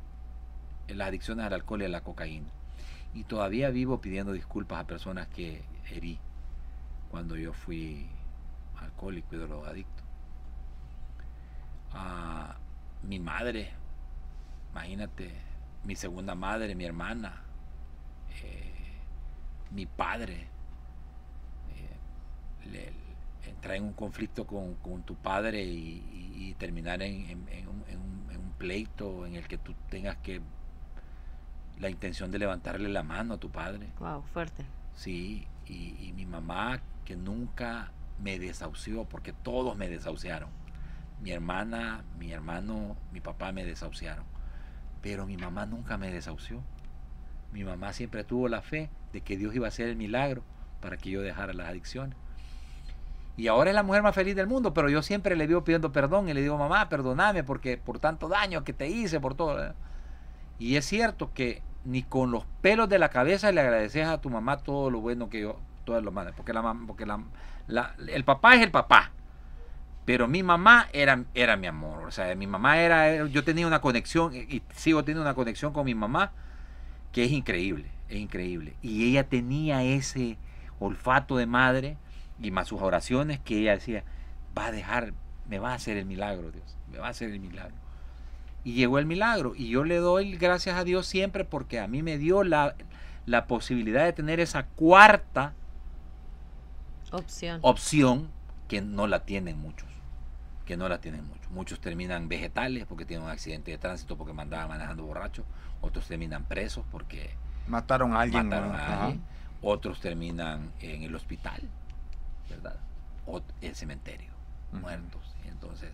las adicciones al alcohol y a la cocaína. Y todavía vivo pidiendo disculpas a personas que herí cuando yo fui alcohólico y drogadicto. A ah, mi madre, imagínate, mi segunda madre, mi hermana, eh, mi padre, eh, entrar en un conflicto con, tu padre y, terminar en, un, pleito en el que tú tengas que la intención de levantarle la mano a tu padre. Wow, fuerte. Sí, y, y mi mamá que nunca me desahució, porque todos me desahuciaron. Mi hermana, mi hermano, mi papá me desahuciaron. Pero mi mamá nunca me desahució. Mi mamá siempre tuvo la fe de que Dios iba a hacer el milagro para que yo dejara las adicciones. Y ahora es la mujer más feliz del mundo, pero yo siempre le vivo pidiendo perdón y le digo, mamá, perdóname porque por tanto daño que te hice, por todo. Y es cierto que ni con los pelos de la cabeza le agradeces a tu mamá todo lo bueno que yo, todas lo malas porque, la, porque la, el papá es el papá. Pero mi mamá era, era mi amor, o sea, mi mamá era, yo tenía una conexión y sigo teniendo una conexión con mi mamá que es increíble, es increíble. Y ella tenía ese olfato de madre y más sus oraciones que ella decía, va a dejar, me va a hacer el milagro, Dios, me va a hacer el milagro. Y llegó el milagro y yo le doy gracias a Dios siempre porque a mí me dio la, posibilidad de tener esa cuarta opción. opción que no la tienen muchos, que no la tienen muchos. Muchos terminan vegetales porque tienen un accidente de tránsito porque mandaban manejando borracho, otros terminan presos porque mataron a alguien. Mataron a alguien. Otros terminan en el hospital el cementerio, muertos. Entonces,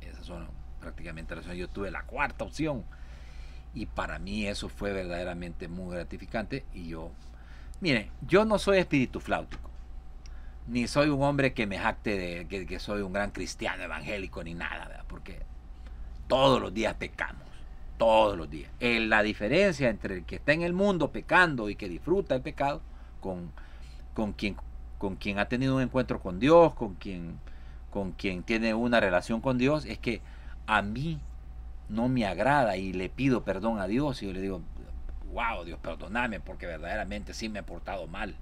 esas son prácticamente las Yo tuve la cuarta opción. Y para mí eso fue verdaderamente muy gratificante. Y yo, miren, yo no soy espíritu flautico. Ni soy un hombre que me jacte de que, soy un gran cristiano evangélico ni nada, porque todos los días pecamos. Todos los días. En eh, la diferencia entre el que está en el mundo pecando y que disfruta el pecado con, con quien con quien ha tenido un encuentro con Dios, con quien, con quien tiene una relación con Dios, es que a mí no me agrada y le pido perdón a Dios y yo le digo, wow, Dios, perdóname porque verdaderamente sí me he portado mal.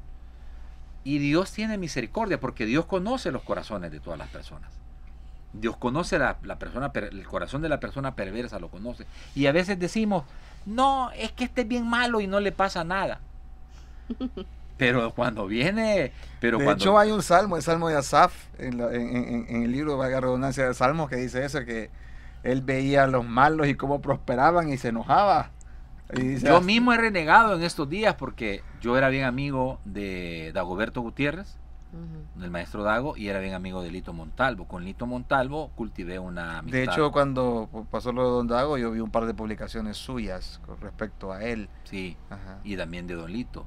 Y Dios tiene misericordia porque Dios conoce los corazones de todas las personas. Dios conoce la, persona, el corazón de la persona perversa lo conoce. Y a veces decimos, no, es que esté bien malo y no le pasa nada. [laughs] pero cuando viene... Pero de hecho hay un salmo, el salmo de Asaf, en, el libro, vaga redundancia, de Salmos, que dice eso, que él veía a los malos y cómo prosperaban y se enojaba. yo mismo he renegado en estos días porque yo era bien amigo de Dagoberto Gutiérrez, el del maestro Dago, y era bien amigo de Lito Montalvo. Con Lito Montalvo cultivé una amistad. De hecho, cuando pasó lo de Don Dago, yo vi un par de publicaciones suyas con respecto a él. Sí, y también de Don Lito.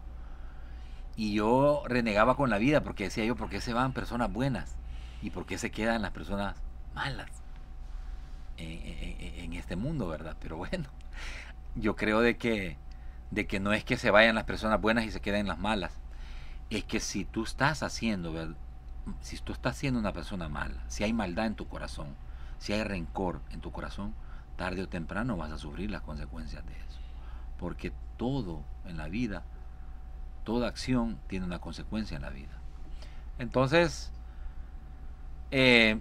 Y yo renegaba con la vida porque decía yo, ¿por qué se van personas buenas? ¿Y por qué se quedan las personas malas e, e, e, en, este mundo, verdad? Pero bueno, [laughs] yo creo de que, de que no es que se vayan las personas buenas y se queden las malas. Es que si tú estás haciendo, ¿verdad? si tú estás siendo una persona mala, si hay maldad en tu corazón, si hay rencor en tu corazón, tarde o temprano vas a sufrir las consecuencias de eso. Porque todo en la vida toda acción tiene una consecuencia en la vida. Entonces, eh,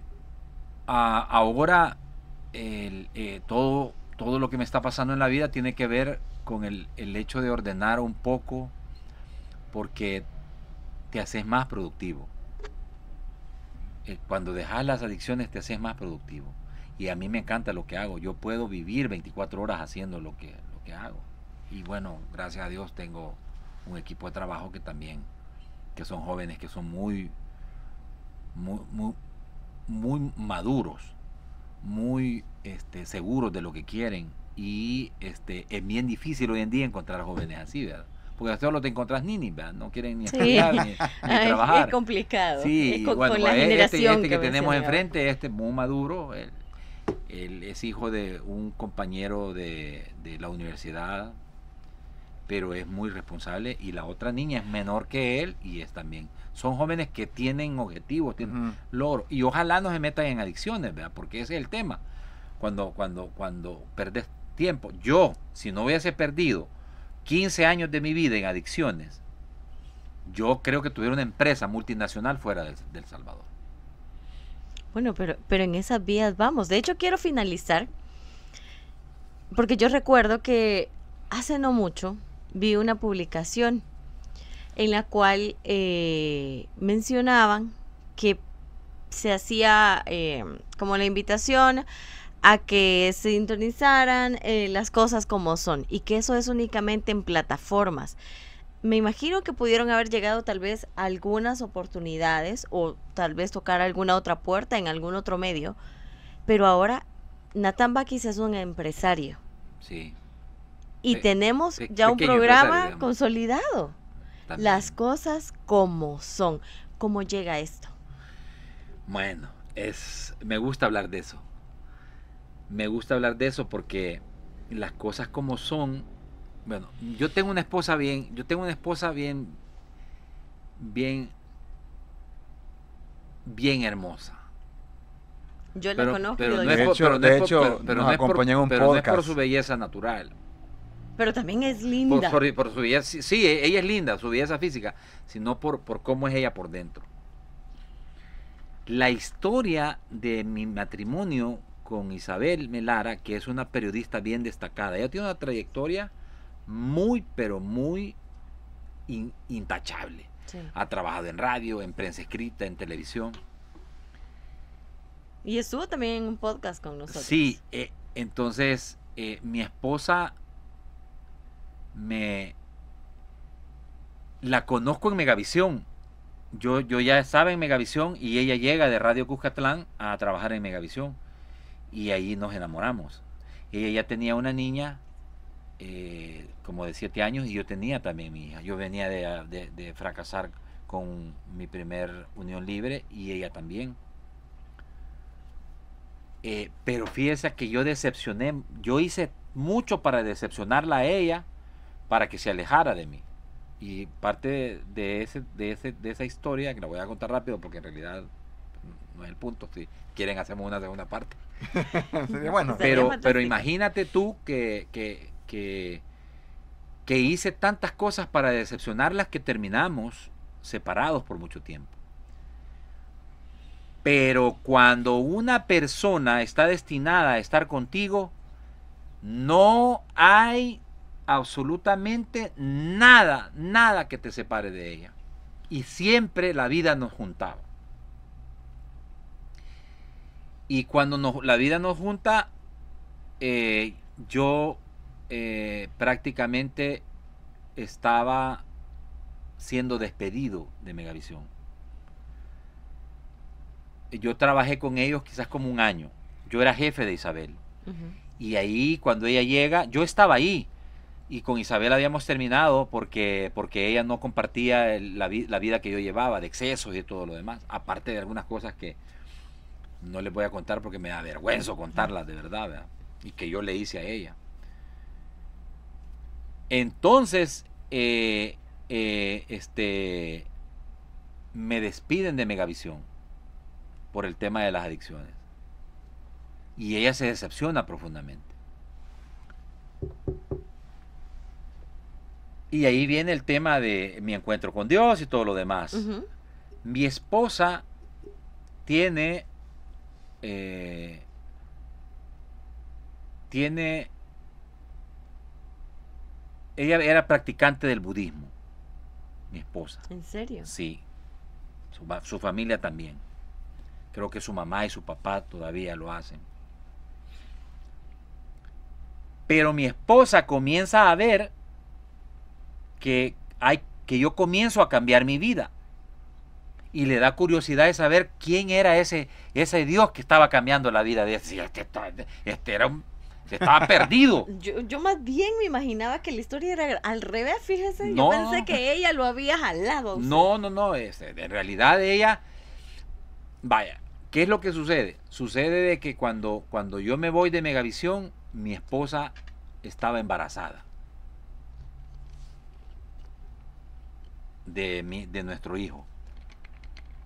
ahora eh, todo, todo lo que me está pasando en la vida tiene que ver con el, hecho de ordenar un poco porque te haces más productivo. Eh, cuando dejas las adicciones te haces más productivo. Y a mí me encanta lo que hago. Yo puedo vivir 24 horas haciendo lo que, lo que hago. Y bueno, gracias a Dios tengo un equipo de trabajo que también, que son jóvenes, que son muy, muy, maduros, muy este, seguros de lo que quieren. Y este, es bien difícil hoy en día encontrar jóvenes así, ¿verdad? porque solo te encontrás ¿verdad? No quieren ni estudiar ni, [laughs] trabajar. Es complicado. Sí, es con, pues, la este, este que, tenemos enfrente, este muy maduro, él, es hijo de un compañero de, de la universidad pero es muy responsable y la otra niña es menor que él y es también. Son jóvenes que tienen objetivos, tienen logros y ojalá no se metan en adicciones, ¿verdad? Porque ese es el tema. Cuando, cuando, cuando perdes tiempo, yo, si no hubiese perdido 15 años de mi vida en adicciones, yo creo que tuviera una empresa multinacional fuera del, del Salvador. Bueno, pero, pero en esas vías vamos. De hecho, quiero finalizar, porque yo recuerdo que hace no mucho, vi una publicación en la cual eh, mencionaban que se hacía eh, como la invitación a que sintonizaran eh, las cosas como son y que eso es únicamente en plataformas. Me imagino que pudieron haber llegado tal vez algunas oportunidades o tal vez tocar alguna otra puerta en algún otro medio, pero ahora Nathan Bakis es un empresario. Sí y tenemos ya un programa consolidado. Las cosas como son. ¿Cómo llega esto? Bueno, es me gusta hablar de eso. Me gusta hablar de eso porque las cosas como son, bueno, yo tengo una esposa bien, yo tengo una esposa bien bien bien hermosa. Yo la conozco. Pero hecho, pero pero, un podcast. Pero no es por su belleza natural. Pero también es linda. Por, sí, e-, ella es linda, su belleza física, sino por, por cómo es ella por dentro. La historia de mi matrimonio con Isabel Melara, que es una periodista bien destacada, ella tiene una trayectoria muy, pero muy intachable. Ha trabajado en radio, en prensa escrita, en televisión. Y estuvo también en un podcast con nosotros. Sí, eh, entonces eh, mi esposa me la conozco en Megavisión. Yo, yo ya estaba en Megavisión y ella llega de Radio Cuscatlán a trabajar en Megavisión. Y ahí nos enamoramos. Ella ya tenía una niña eh, como de 7 años y yo tenía también mi hija. Yo venía de, fracasar con mi primer unión libre y ella también. Eh, pero fíjese que yo decepcioné, yo hice mucho para decepcionarla a ella para que se alejara de mí. Y parte de, ese, de, esa historia, que la voy a contar rápido porque en realidad no es el punto, si quieren hacemos una segunda parte. [laughs] Pero, pero imagínate tú que, que, que hice tantas cosas para decepcionarlas que terminamos separados por mucho tiempo. Pero cuando una persona está destinada a estar contigo, no hay absolutamente nada, nada que te separe de ella. Y siempre la vida nos juntaba. Y cuando la vida nos junta, eh, yo eh, prácticamente estaba siendo despedido de Megavisión. Yo trabajé con ellos quizás como un año. Yo era jefe de Isabel. Y ahí cuando ella llega, yo estaba ahí, y con Isabel habíamos terminado porque, porque ella no compartía la, vida que yo llevaba, de excesos y de todo lo demás, aparte de algunas cosas que no les voy a contar porque me da vergüenza contarlas de verdad, y que yo le hice a ella. Entonces, eh, eh, este, me despiden de Megavisión por el tema de las adicciones. Y ella se decepciona profundamente. Y ahí viene el tema de mi encuentro con Dios y todo lo demás. Mi esposa tiene, eh, tiene, ella era practicante del budismo, mi esposa. ¿En serio? Sí, su familia también. Creo que su mamá y su papá todavía lo hacen. Pero mi esposa comienza a ver que, hay, que yo comienzo a cambiar mi vida. Y le da curiosidad de saber quién era ese, ese Dios que estaba cambiando la vida de este. Este, era estaba [laughs] perdido. Yo, más bien me imaginaba que la historia era al revés, fíjese. yo pensé que ella lo había jalado. No, no, no. Este, en realidad ella, vaya, ¿qué es lo que sucede? Sucede de que cuando, cuando yo me voy de Megavisión, mi esposa estaba embarazada. de, mi, de nuestro hijo.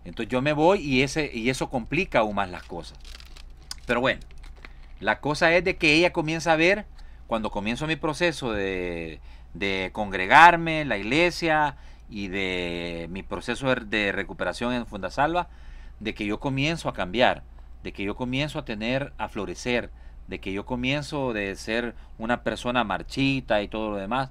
Entonces yo me voy y, ese, y eso complica aún más las cosas. Pero bueno, la cosa es de que ella comienza a ver, cuando comienzo mi proceso de, de congregarme en la iglesia y de mi proceso de recuperación en Fundasalva, de que yo comienzo a cambiar, de que yo comienzo a tener, a florecer, de que yo comienzo de ser una persona marchita y todo lo demás,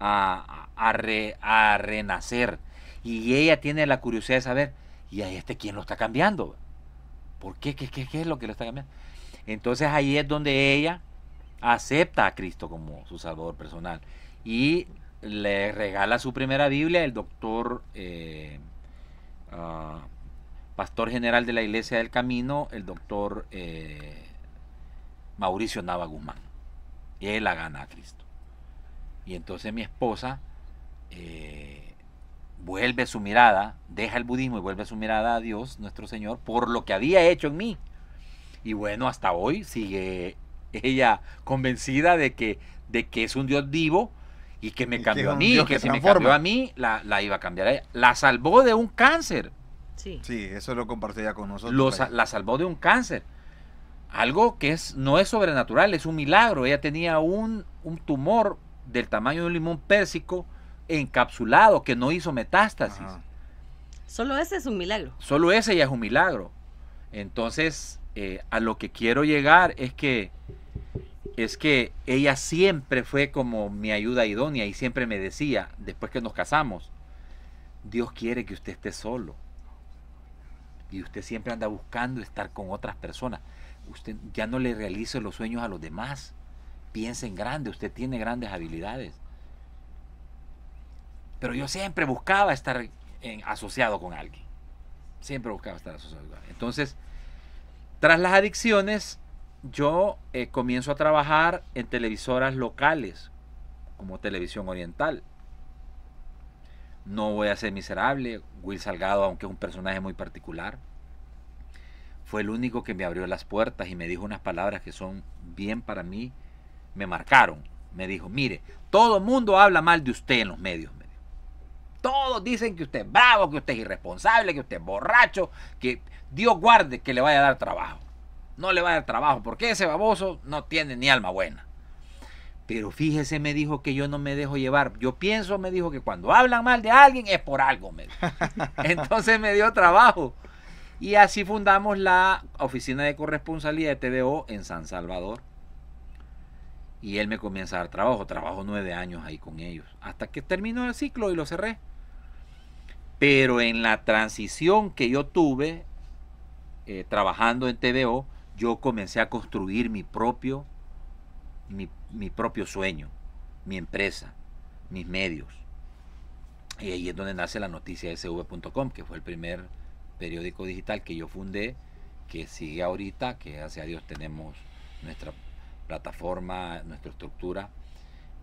a, a, renacer. Y ella tiene la curiosidad de saber, ¿y a este quién lo está cambiando? ¿Por qué? ¿Qué, qué, es lo que lo está cambiando? Entonces ahí es donde ella acepta a Cristo como su Salvador personal y le regala su primera Biblia el doctor, eh, ah, pastor general de la Iglesia del Camino, el doctor eh, Mauricio Nava Guzmán. Y él la gana a Cristo. Y entonces mi esposa eh, vuelve su mirada, deja el budismo y vuelve su mirada a Dios, nuestro Señor, por lo que había hecho en mí. Y bueno, hasta hoy sigue ella convencida de que, de que es un Dios vivo y que me cambió a mí, y que, se me cambió a mí, la, iba a cambiar La salvó de un cáncer. Sí. sí eso lo compartía con nosotros. la salvó de un cáncer. Algo que es, no es sobrenatural, es un milagro. Ella tenía un, un tumor del tamaño de un limón pérsico encapsulado, que no hizo metástasis. Solo ese es un milagro. Solo ese ya es un milagro. Entonces, eh, a lo que quiero llegar es que es que ella siempre fue como mi ayuda idónea y siempre me decía, después que nos casamos, Dios quiere que usted esté solo. Y usted siempre anda buscando estar con otras personas. Usted ya no le realice los sueños a los demás. piensen en grande, usted tiene grandes habilidades. Pero yo siempre buscaba estar asociado con alguien. Siempre buscaba estar asociado con alguien. Entonces, tras las adicciones, yo eh, comienzo a trabajar en televisoras locales, como Televisión Oriental. No voy a ser miserable. Will Salgado, aunque es un personaje muy particular, fue el único que me abrió las puertas y me dijo unas palabras que son bien para mí, me marcaron. Me dijo, mire, todo mundo habla mal de usted en los medios. Todos dicen que usted es bravo, que usted es irresponsable, que usted es borracho, que Dios guarde que le vaya a dar trabajo. No le va a dar trabajo porque ese baboso no tiene ni alma buena. Pero fíjese, me dijo que yo no me dejo llevar. Yo pienso, me dijo que cuando hablan mal de alguien es por algo. [laughs] Entonces me dio trabajo. Y así fundamos la oficina de corresponsalía de TVO en San Salvador y él me comienza a dar trabajo. Trabajo nueve años ahí con ellos, hasta que terminó el ciclo y lo cerré. Pero en la transición que yo tuve eh, trabajando en TVO, yo comencé a construir mi propio, mi, mi propio sueño, mi empresa, mis medios. Y ahí es donde nace la noticia sv.com, que fue el primer periódico digital que yo fundé, que sigue ahorita, que gracias a Dios tenemos nuestra plataforma, nuestra estructura,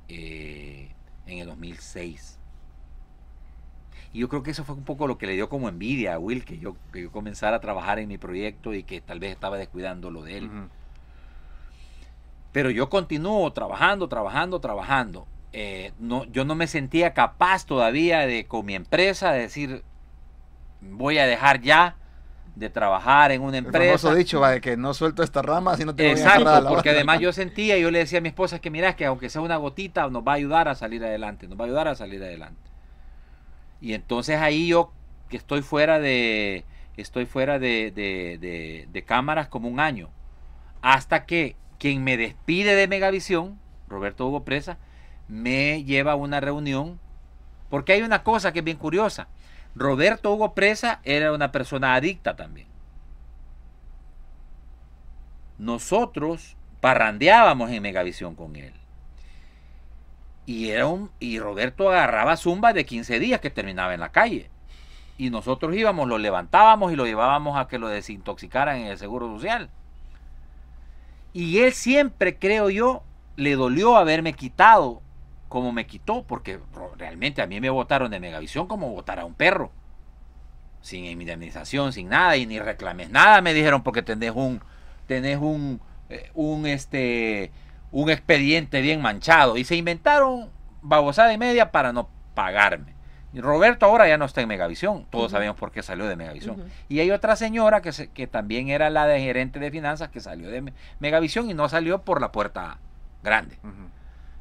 eh, en el 2006. Y yo creo que eso fue un poco lo que le dio como envidia a Will, que yo, que yo comenzara a trabajar en mi proyecto y que tal vez estaba descuidando lo de él. Pero yo continúo trabajando, trabajando, trabajando. Eh, no, yo no me sentía capaz todavía de, con mi empresa, de decir, voy a dejar ya de trabajar en una empresa. eso dicho, de que no suelto esta rama sino no tengo Exacto, a porque además yo [laughs] sentía, yo le decía a mi esposa que mira que aunque sea una gotita, nos va a ayudar a salir adelante, nos va a ayudar a salir adelante. Y entonces ahí yo, que estoy fuera de, estoy fuera de, de, de, de cámaras como un año, hasta que quien me despide de Megavisión, Roberto Hugo Presa, me lleva a una reunión, porque hay una cosa que es bien curiosa Roberto Hugo Presa era una persona adicta también. Nosotros parrandeábamos en Megavisión con él. Y, era y Roberto agarraba zumba de 15 días que terminaba en la calle. Y nosotros íbamos, lo levantábamos y lo llevábamos a que lo desintoxicaran en el Seguro Social. Y él siempre, creo yo, le dolió haberme quitado como me quitó, porque realmente a mí me votaron de Megavisión como votar a un perro. Sin indemnización, sin nada, y ni reclames nada, me dijeron, porque tenés un, tenés un, eh, un, este, un expediente bien manchado. Y se inventaron babosada y media para no pagarme. Roberto ahora ya no está en Megavisión, todos sabemos por qué salió de Megavisión. Y hay otra señora que, que también era la de gerente de finanzas que salió de Megavisión y no salió por la puerta grande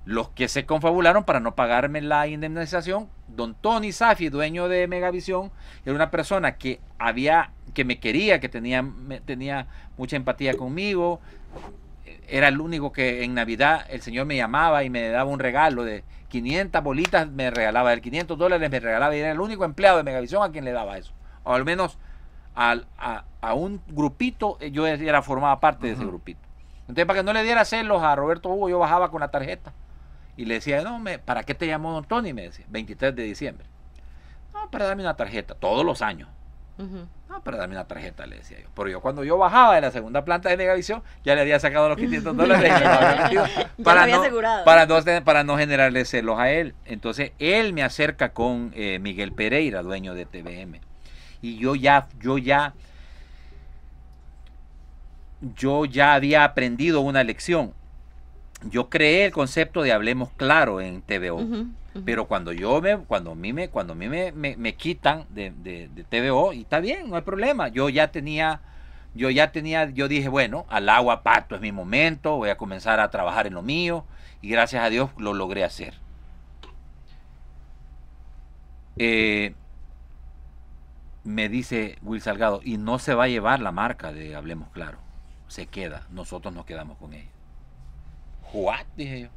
los que se confabularon para no pagarme la indemnización. Don Tony Safi, dueño de Megavisión, era una persona que había, que me quería, que tenía, tenía mucha empatía conmigo. Era el único que en Navidad el señor me llamaba y me daba un regalo de 500 bolitas, me regalaba, de 500 dólares me regalaba y era el único empleado de Megavisión a quien le daba eso. O al menos a, a, un grupito, eh, yo era formaba parte de ese grupito. Entonces, para que no le diera celos a Roberto Hugo, yo bajaba con la tarjeta y le decía, no, me, ¿para qué te llamó don Tony? Me decía, 23 de diciembre. No, para darme una tarjeta, todos los años. No, para darme una tarjeta, le decía yo. Pero yo cuando yo bajaba de la segunda planta de Megavisión, ya le había sacado los 500 dólares. para, no, para, no, para no generarle celos a él. Entonces, él me acerca con eh, Miguel Pereira, dueño de TVM. Y yo ya, yo ya, yo ya había aprendido una lección yo creé el concepto de hablemos claro en TVO. Pero cuando yo me, cuando a mí me, cuando a mí me, quitan de, de, TVO, y está bien, no hay problema. Yo ya tenía, yo ya tenía, yo dije, bueno, al agua pato es mi momento, voy a comenzar a trabajar en lo mío, y gracias a Dios lo logré hacer. Eh, me dice Will Salgado, y no se va a llevar la marca de Hablemos Claro. Se queda, nosotros nos quedamos con ella. ¿What? Dije yo.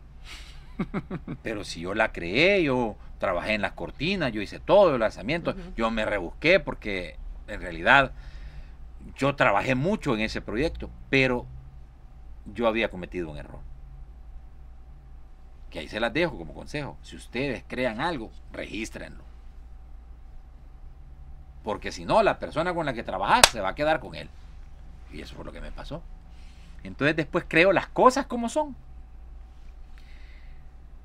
[laughs] Pero si yo la creé, yo trabajé en las cortinas, yo hice todo el lanzamiento, yo me rebusqué porque en realidad yo trabajé mucho en ese proyecto, pero yo había cometido un error. Que ahí se las dejo como consejo. Si ustedes crean algo, regístrenlo. Porque si no, la persona con la que trabajas se va a quedar con él. Y eso fue lo que me pasó. Entonces después creo las cosas como son.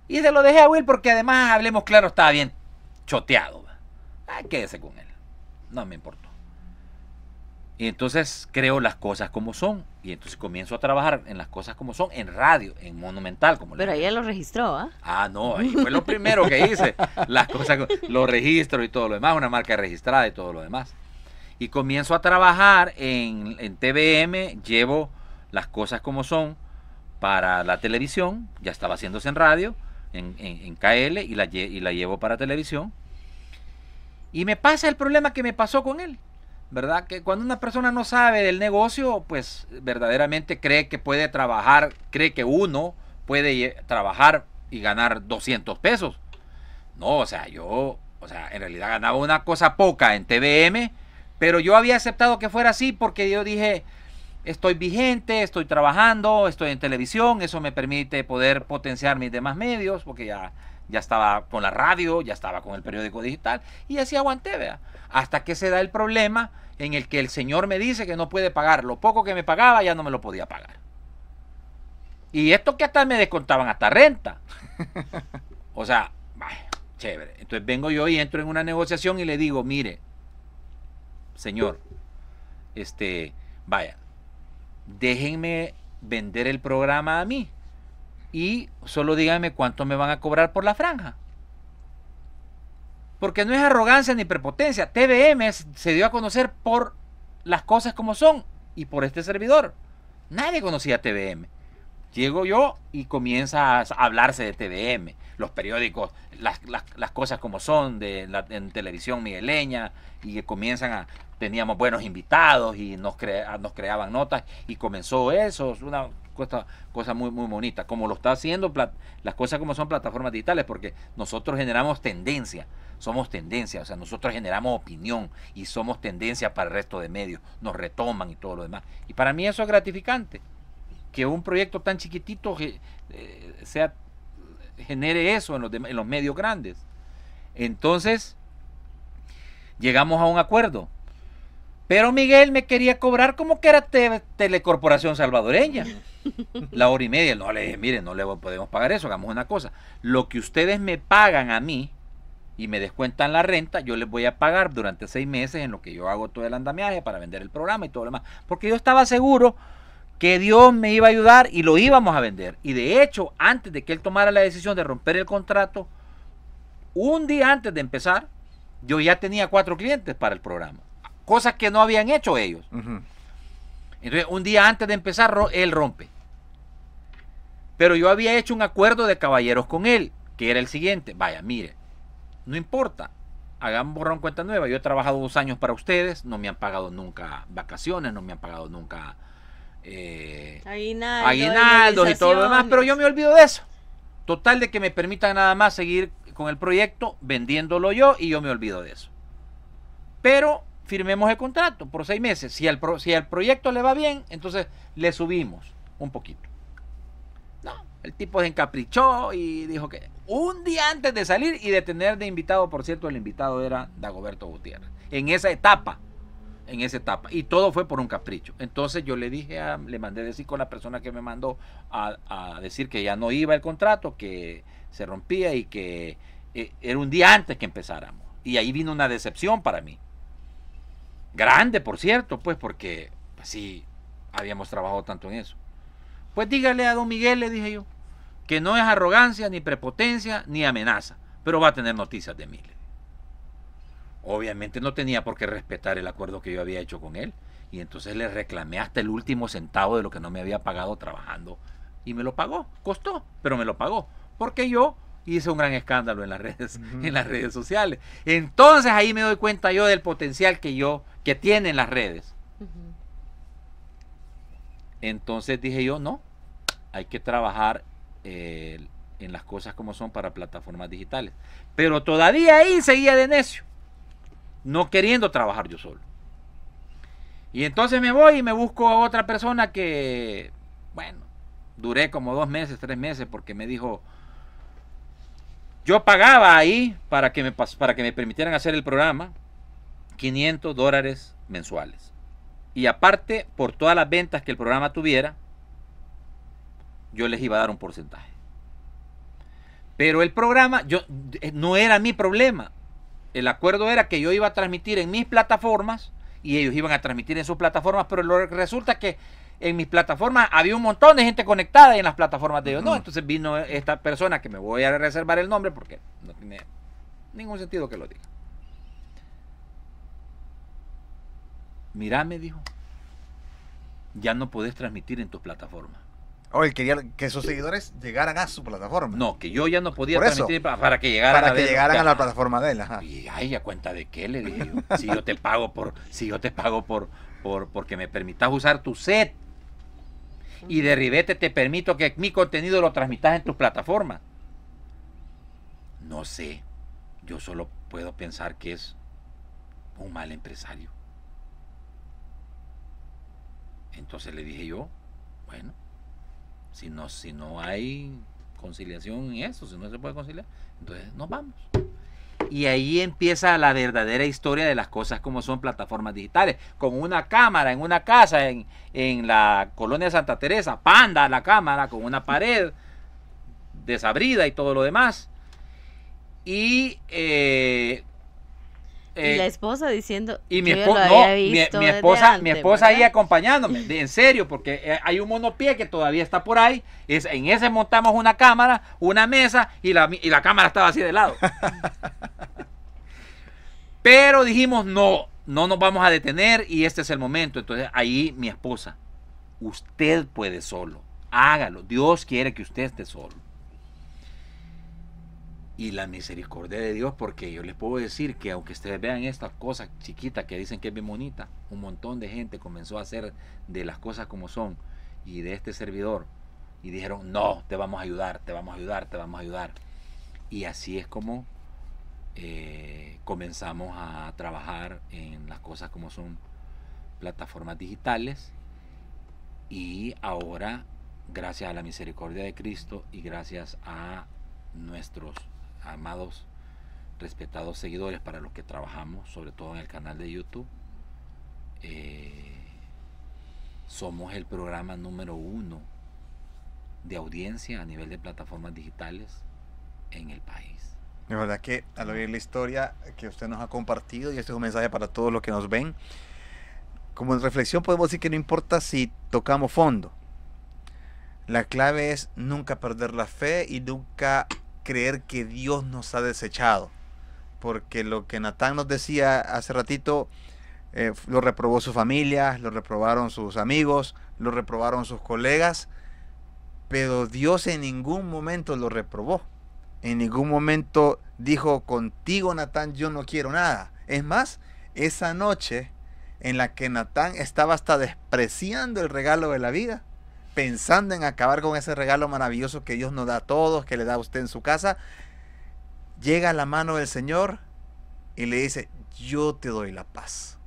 Y se lo dejé a Will porque además, hablemos claro, estaba bien choteado. Ah, quédese con él. No me importó. Y entonces creo las cosas como son. Y entonces comienzo a trabajar en las cosas como son, en radio, en Monumental. como Pero ella lo registró, ¿ah? Ah, no, ahí [laughs] fue lo primero que hice. Las cosas, lo registro y todo lo demás, una marca registrada y todo lo demás. Y comienzo a trabajar en, en TVM, llevo las cosas como son para la televisión, ya estaba haciéndose en radio en, KL y la, y la llevo para televisión. Y me pasa el problema que me pasó con él. ¿verdad? Que cuando una persona no sabe del negocio, pues verdaderamente cree que puede trabajar, cree que uno puede trabajar y ganar 200 pesos. No, o sea, yo, o sea, en realidad ganaba una cosa poca en TVM, pero yo había aceptado que fuera así porque yo dije, estoy vigente, estoy trabajando, estoy en televisión, eso me permite poder potenciar mis demás medios, porque ya, ya estaba con la radio, ya estaba con el periódico digital, y así aguanté, ¿vea? Hasta que se da el problema en el que el Señor me dice que no puede pagar, lo poco que me pagaba ya no me lo podía pagar. Y esto que hasta me descontaban hasta renta. [laughs] o sea, vaya, chévere. Entonces vengo yo y entro en una negociación y le digo, mire, señor, este, vaya, déjenme vender el programa a mí y solo díganme cuánto me van a cobrar por la franja. Porque no es arrogancia ni prepotencia. TVM se dio a conocer por las cosas como son y por este servidor. Nadie conocía TVM. Llego yo y comienza a hablarse de TVM, los periódicos, las, cosas como son, de la, en televisión migueleña, y que comienzan a, teníamos buenos invitados y nos, creaban notas y comenzó eso, una cosa, cosa muy, muy bonita, como lo está haciendo las cosas como son plataformas digitales, porque nosotros generamos tendencia, somos tendencia, o sea, nosotros generamos opinión y somos tendencia para el resto de medios, nos retoman y todo lo demás. Y para mí eso es gratificante que un proyecto tan chiquitito eh, sea, genere eso en los, medios grandes. Entonces, llegamos a un acuerdo. Pero Miguel me quería cobrar como que era Telecorporación Salvadoreña. [laughs] La hora y media. No le dije, mire, no le podemos pagar eso, hagamos una cosa. Lo que ustedes me pagan a mí y me descuentan la renta, yo les voy a pagar durante seis meses en lo que yo hago todo el andamiaje para vender el programa y todo lo demás. Porque yo estaba seguro que Dios me iba a ayudar y lo íbamos a vender. Y de hecho, antes de que él tomara la decisión de romper el contrato, un día antes de empezar, yo ya tenía cuatro clientes para el programa, cosas que no habían hecho ellos. Entonces, un día antes de empezar, él rompe. Pero yo había hecho un acuerdo de caballeros con él, que era el siguiente. Vaya, mire, no importa, hagamos borrón cuenta nueva. Yo he trabajado dos años para ustedes, no me han pagado nunca vacaciones, no me han pagado nunca eh, Aguinaldo, aguinaldos y todo lo demás, pero yo me olvido de eso. Total de que me permitan nada más seguir con el proyecto vendiéndolo yo y yo me olvido de eso. Pero firmemos el contrato por seis meses. Si al, si proyecto le va bien, entonces le subimos un poquito. No, el tipo se encaprichó y dijo que un día antes de salir y de tener de invitado, por cierto, el invitado era Dagoberto Gutiérrez. En esa etapa en esa etapa. Y todo fue por un capricho. Entonces yo le dije, a, le mandé decir con la persona que me mandó a, decir que ya no iba el contrato, que se rompía y que eh, era un día antes que empezáramos. Y ahí vino una decepción para mí. Grande, por cierto, pues porque pues, sí, habíamos trabajado tanto en eso. Pues dígale a don Miguel, le dije yo, que no es arrogancia, ni prepotencia, ni amenaza, pero va a tener noticias de mí obviamente no tenía por qué respetar el acuerdo que yo había hecho con él. Y entonces le reclamé hasta el último centavo de lo que no me había pagado trabajando. Y me lo pagó. Costó, pero me lo pagó. Porque yo hice un gran escándalo en las redes, [laughs] en las redes sociales. Entonces ahí me doy cuenta yo del potencial que yo, que tienen las redes. Entonces dije yo, no, hay que trabajar eh, en las cosas como son para plataformas digitales. Pero todavía ahí seguía de necio no queriendo trabajar yo solo. Y entonces me voy y me busco a otra persona que, bueno, duré como dos meses, tres meses, porque me dijo, yo pagaba ahí para que me, para que me permitieran hacer el programa 500 dólares mensuales. Y aparte, por todas las ventas que el programa tuviera, yo les iba a dar un porcentaje. Pero el programa yo, eh, no era mi problema el acuerdo era que yo iba a transmitir en mis plataformas y ellos iban a transmitir en sus plataformas, pero resulta que en mis plataformas había un montón de gente conectada y en las plataformas de ellos no. Entonces vino esta persona que me voy a reservar el nombre porque no tiene ningún sentido que lo diga. Mirá, me dijo, ya no podés transmitir en tus plataformas. O oh, él quería que sus seguidores llegaran a su plataforma. No, que yo ya no podía transmitir para, que llegaran, a, que a la plataforma de él. Y ay, a cuenta de qué le dije Si yo te pago por, si yo te pago por, porque me permitas usar tu set. Y de ribete te permito que mi contenido lo transmitas en tu plataforma No sé. Yo solo puedo pensar que es un mal empresario. Entonces le dije yo, bueno, si no, si no hay conciliación en eso, si no se puede conciliar, entonces nos vamos. Y ahí empieza la verdadera historia de las cosas como son plataformas digitales. Con una cámara en una casa en, en la colonia de Santa Teresa, panda la cámara con una pared desabrida y todo lo demás. Y eh, y eh, la esposa diciendo. Y mi, esposa, mi, esposa, ahí acompañándome, en serio, porque eh, hay un monopié que todavía está por ahí. Es, en ese montamos una cámara, una mesa y la, y la cámara estaba así de lado. [laughs] Pero dijimos, no, no nos vamos a detener y este es el momento. Entonces ahí mi esposa, usted puede solo, hágalo. Dios quiere que usted esté solo y la misericordia de Dios, porque yo les puedo decir que aunque ustedes vean estas cosas chiquitas que dicen que es bien bonita, un montón de gente comenzó a hacer de las cosas como son y de este servidor y dijeron, no, te vamos a ayudar, te vamos a ayudar, te vamos a ayudar. Y así es como eh, comenzamos a trabajar en las cosas como son plataformas digitales y ahora, gracias a la misericordia de Cristo y gracias a nuestros amados, respetados seguidores para los que trabajamos, sobre todo en el canal de YouTube. Eh, somos el programa número uno de audiencia a nivel de plataformas digitales en el país. De verdad que al oír la historia que usted nos ha compartido, y este es un mensaje para todos los que nos ven, como en reflexión podemos decir que no importa si tocamos fondo. La clave es nunca perder la fe y nunca creer que Dios nos ha desechado. Porque lo que Natán nos decía hace ratito, eh, lo reprobó su familia, lo reprobaron sus amigos, lo reprobaron sus colegas, pero Dios en ningún momento lo reprobó. En ningún momento dijo, contigo Natán yo no quiero nada. Es más, esa noche en la que Natán estaba hasta despreciando el regalo de la vida, pensando en acabar con ese regalo maravilloso que Dios nos da a todos, que le da a usted en su casa, llega la mano del Señor y le dice, yo te doy la paz.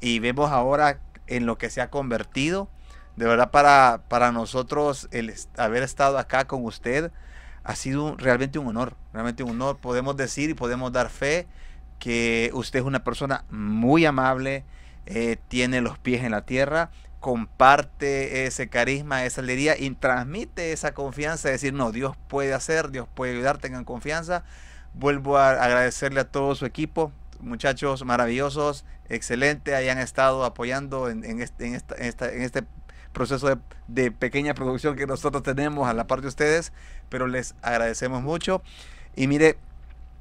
Y vemos ahora en lo que se ha convertido. De verdad para, para nosotros el haber estado acá con usted ha sido realmente un honor, realmente un honor. Podemos decir y podemos dar fe que usted es una persona muy amable, eh, tiene los pies en la tierra comparte ese carisma, esa alegría y transmite esa confianza, de decir, no, Dios puede hacer, Dios puede ayudar, tengan confianza. Vuelvo a agradecerle a todo su equipo, muchachos maravillosos, excelente, hayan estado apoyando en, en, este, este proceso de, de, pequeña producción que nosotros tenemos a la parte de ustedes, pero les agradecemos mucho. Y mire,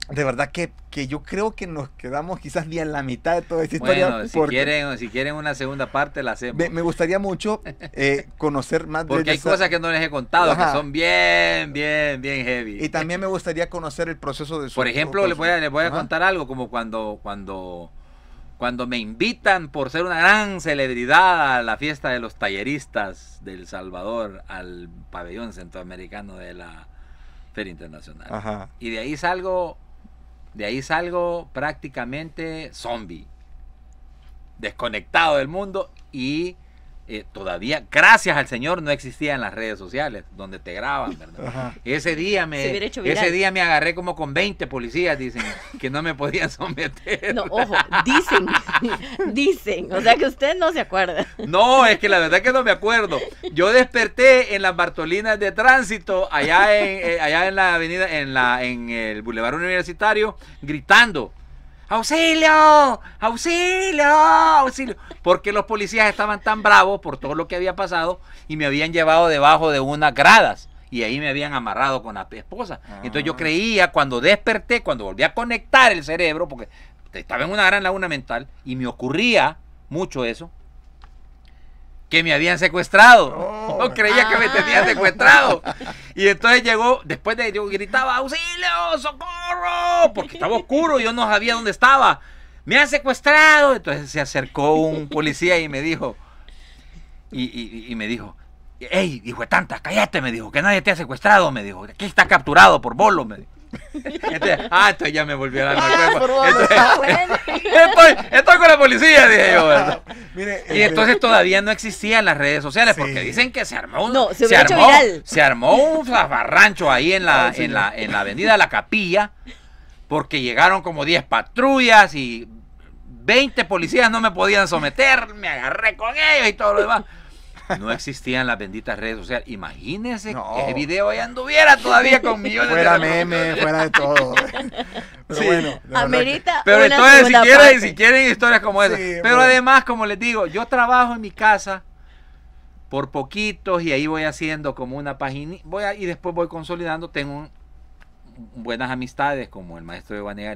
de verdad que, yo creo que nos quedamos quizás ni en la mitad de toda esta historia. Bueno, si, quieren, si quieren una segunda parte, la hacemos. Me, gustaría mucho eh, conocer más Porque hay cosas que no les he contado, que son bien, bien, bien heavy. Y también me gustaría conocer el proceso de su... Por ejemplo, les voy a, contar algo, como cuando, cuando, cuando me invitan por ser una gran celebridad a la fiesta de los talleristas del Salvador, al pabellón centroamericano de la Feria Internacional. Y de ahí salgo de ahí salgo prácticamente zombie, desconectado del mundo y eh, todavía, gracias al Señor, no existían las redes sociales donde te graban, Ese día me ese día me agarré como con 20 policías, dicen, que no me podían [laughs] someter. No, ojo, dicen, [laughs] dicen, o sea que usted no se acuerda. No, es que la verdad que no me acuerdo. Yo desperté en las Bartolinas de Tránsito, allá en, eh, allá en la avenida, en la, en el Boulevard Universitario, gritando. ¡Auxilio! ¡Auxilio! ¡Auxilio! Porque los policías estaban tan bravos por todo lo que había pasado y me habían llevado debajo de unas gradas y ahí me habían amarrado con la esposa. Entonces yo ah. creía, cuando desperté, cuando volví a conectar el cerebro, porque estaba en una gran laguna mental y me ocurría mucho eso, que me habían secuestrado. Oh. No creía que me tenían ah. secuestrado. [laughs] Y entonces llegó, después de yo gritaba, auxilio, socorro, porque estaba oscuro, yo no sabía dónde estaba. Me han secuestrado. Entonces se acercó un policía y me dijo, y, me dijo, hey, hijo de tanta! cállate, me dijo, que nadie te ha secuestrado, me dijo, que está capturado por bolo, me dijo. Este, ah, esto ya me volvió a la [laughs] con la policía, dije yo. y este, entonces todavía no existían las redes sociales porque dicen que se armó un, se, armó, se, un barrancho ahí en la, en, la, en la avenida de La Capilla porque llegaron como 10 patrullas y 20 policías no me podían someter, me agarré con ellos y todo lo demás. No existían las benditas redes sociales. Imagínense que el video ya anduviera todavía con [laughs] millones fuera de Fuera meme, fuera de todo. [laughs] Pero bueno. Amerita pero entonces, si quieren, historias como Pero además, como les digo, yo trabajo en mi casa por poquitos y ahí voy haciendo como una página. Voy y después voy consolidando. Tengo buenas amistades como el maestro de Banega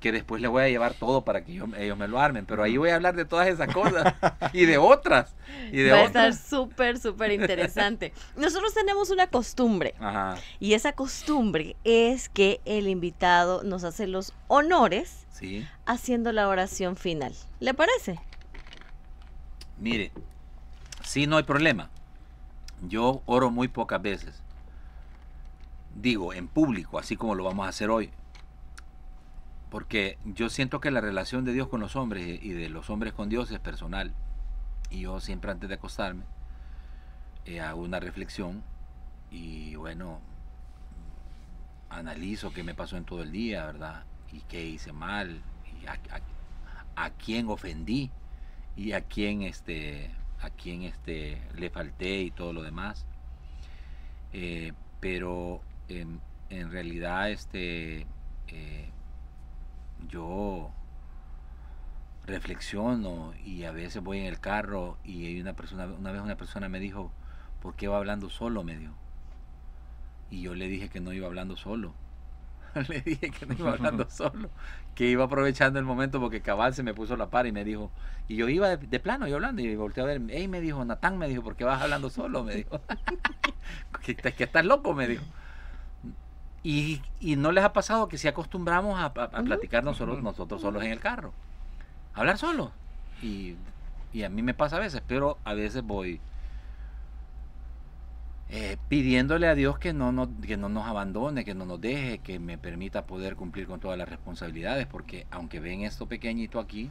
que después le voy a llevar todo para que ellos me lo armen, pero ahí voy a hablar de todas esas [laughs] cosas y de otras. Va a estar súper, súper interesante. Nosotros tenemos una costumbre y esa costumbre es que el invitado nos hace los honores haciendo la oración final. ¿Le parece? Mire, sí, no hay problema. Yo oro muy pocas veces. Digo, en público, así como lo vamos a hacer hoy porque yo siento que la relación de Dios con los hombres y de los hombres con Dios es personal. Y yo siempre antes de acostarme eh, hago una reflexión y bueno, analizo qué me pasó en todo el día, ¿verdad? Y qué hice mal, a, quién ofendí y a quién este a quién este le falté y todo lo demás eh, pero en, realidad este eh, yo reflexiono y a veces voy en el carro y hay una persona, una vez una persona me dijo, ¿por qué va hablando solo? me Y yo le dije que no iba hablando solo. [laughs] le dije que no iba hablando [laughs] solo, que iba aprovechando el momento porque cabal se me puso la par y me dijo, y yo iba de, plano, yo hablando, y volteé a ver, Y me dijo, Natán me dijo, ¿por qué vas hablando solo? me dijo, [laughs] que estás loco, me dijo. Y, no les ha pasado que si acostumbramos a, platicar nosotros, nosotros solos en el carro, hablar solos. Y, a mí me pasa a veces, pero a veces voy eh, pidiéndole a Dios que no, que no nos abandone, que no nos deje, que me permita poder cumplir con todas las responsabilidades, porque aunque ven esto pequeñito aquí,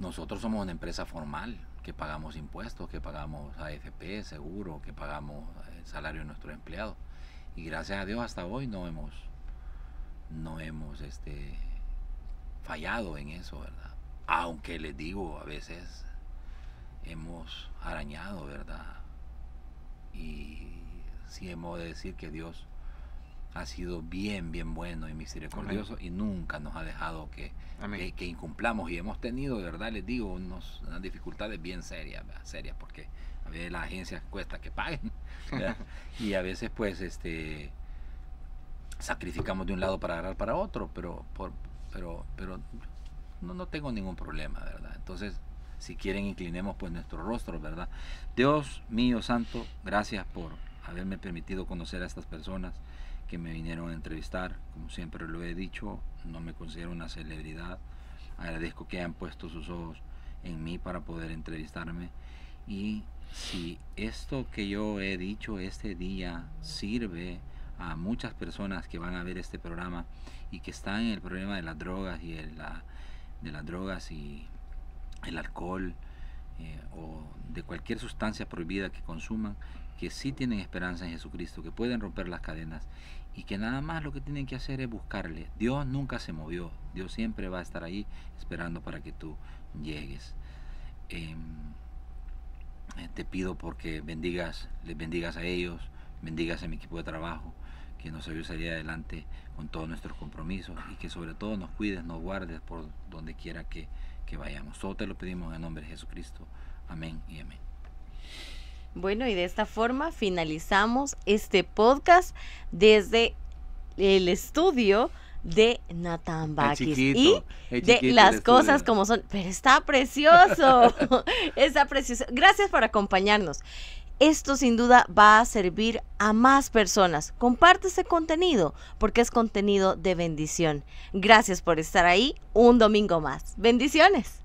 nosotros somos una empresa formal, que pagamos impuestos, que pagamos AFP, seguro, que pagamos el eh, salario de nuestros empleados y gracias a Dios hasta hoy no hemos, no hemos este, fallado en eso, ¿verdad? Aunque les digo, a veces hemos arañado, ¿verdad? Y sí hemos de decir que Dios ha sido bien, bien bueno y misericordioso y nunca nos ha dejado que, que, incumplamos. Y hemos tenido, verdad, les digo, unas dificultades bien serias, serias, porque a veces las agencias cuesta que paguen y a veces pues este sacrificamos de un lado para agarrar para otro, pero por, pero pero no, no tengo ningún problema, ¿verdad? Entonces, si quieren inclinemos pues nuestro rostro, ¿verdad? Dios mío santo, gracias por haberme permitido conocer a estas personas que me vinieron a entrevistar. Como siempre lo he dicho, no me considero una celebridad. Agradezco que hayan puesto sus ojos en mí para poder entrevistarme y si esto que yo he dicho este día sirve a muchas personas que van a ver este programa y que están en el problema de las drogas y el, la, de las drogas y el alcohol eh, o de cualquier sustancia prohibida que consuman, que sí tienen esperanza en Jesucristo, que pueden romper las cadenas y que nada más lo que tienen que hacer es buscarle. Dios nunca se movió, Dios siempre va a estar ahí esperando para que tú llegues. Em, eh, te pido porque bendigas, les bendigas a ellos, bendigas a mi equipo de trabajo, que nos ayude a salir adelante con todos nuestros compromisos y que sobre todo nos cuides, nos guardes por donde quiera que, que vayamos. Todo te lo pedimos en el nombre de Jesucristo. Amén y amén. Bueno, y de esta forma finalizamos este podcast desde el estudio de Nathan Bakis y de las cosas como son. Pero está precioso, [laughs] está precioso. Gracias por acompañarnos. Esto sin duda va a servir a más personas. Comparte ese contenido porque es contenido de bendición. Gracias por estar ahí un domingo más. Bendiciones.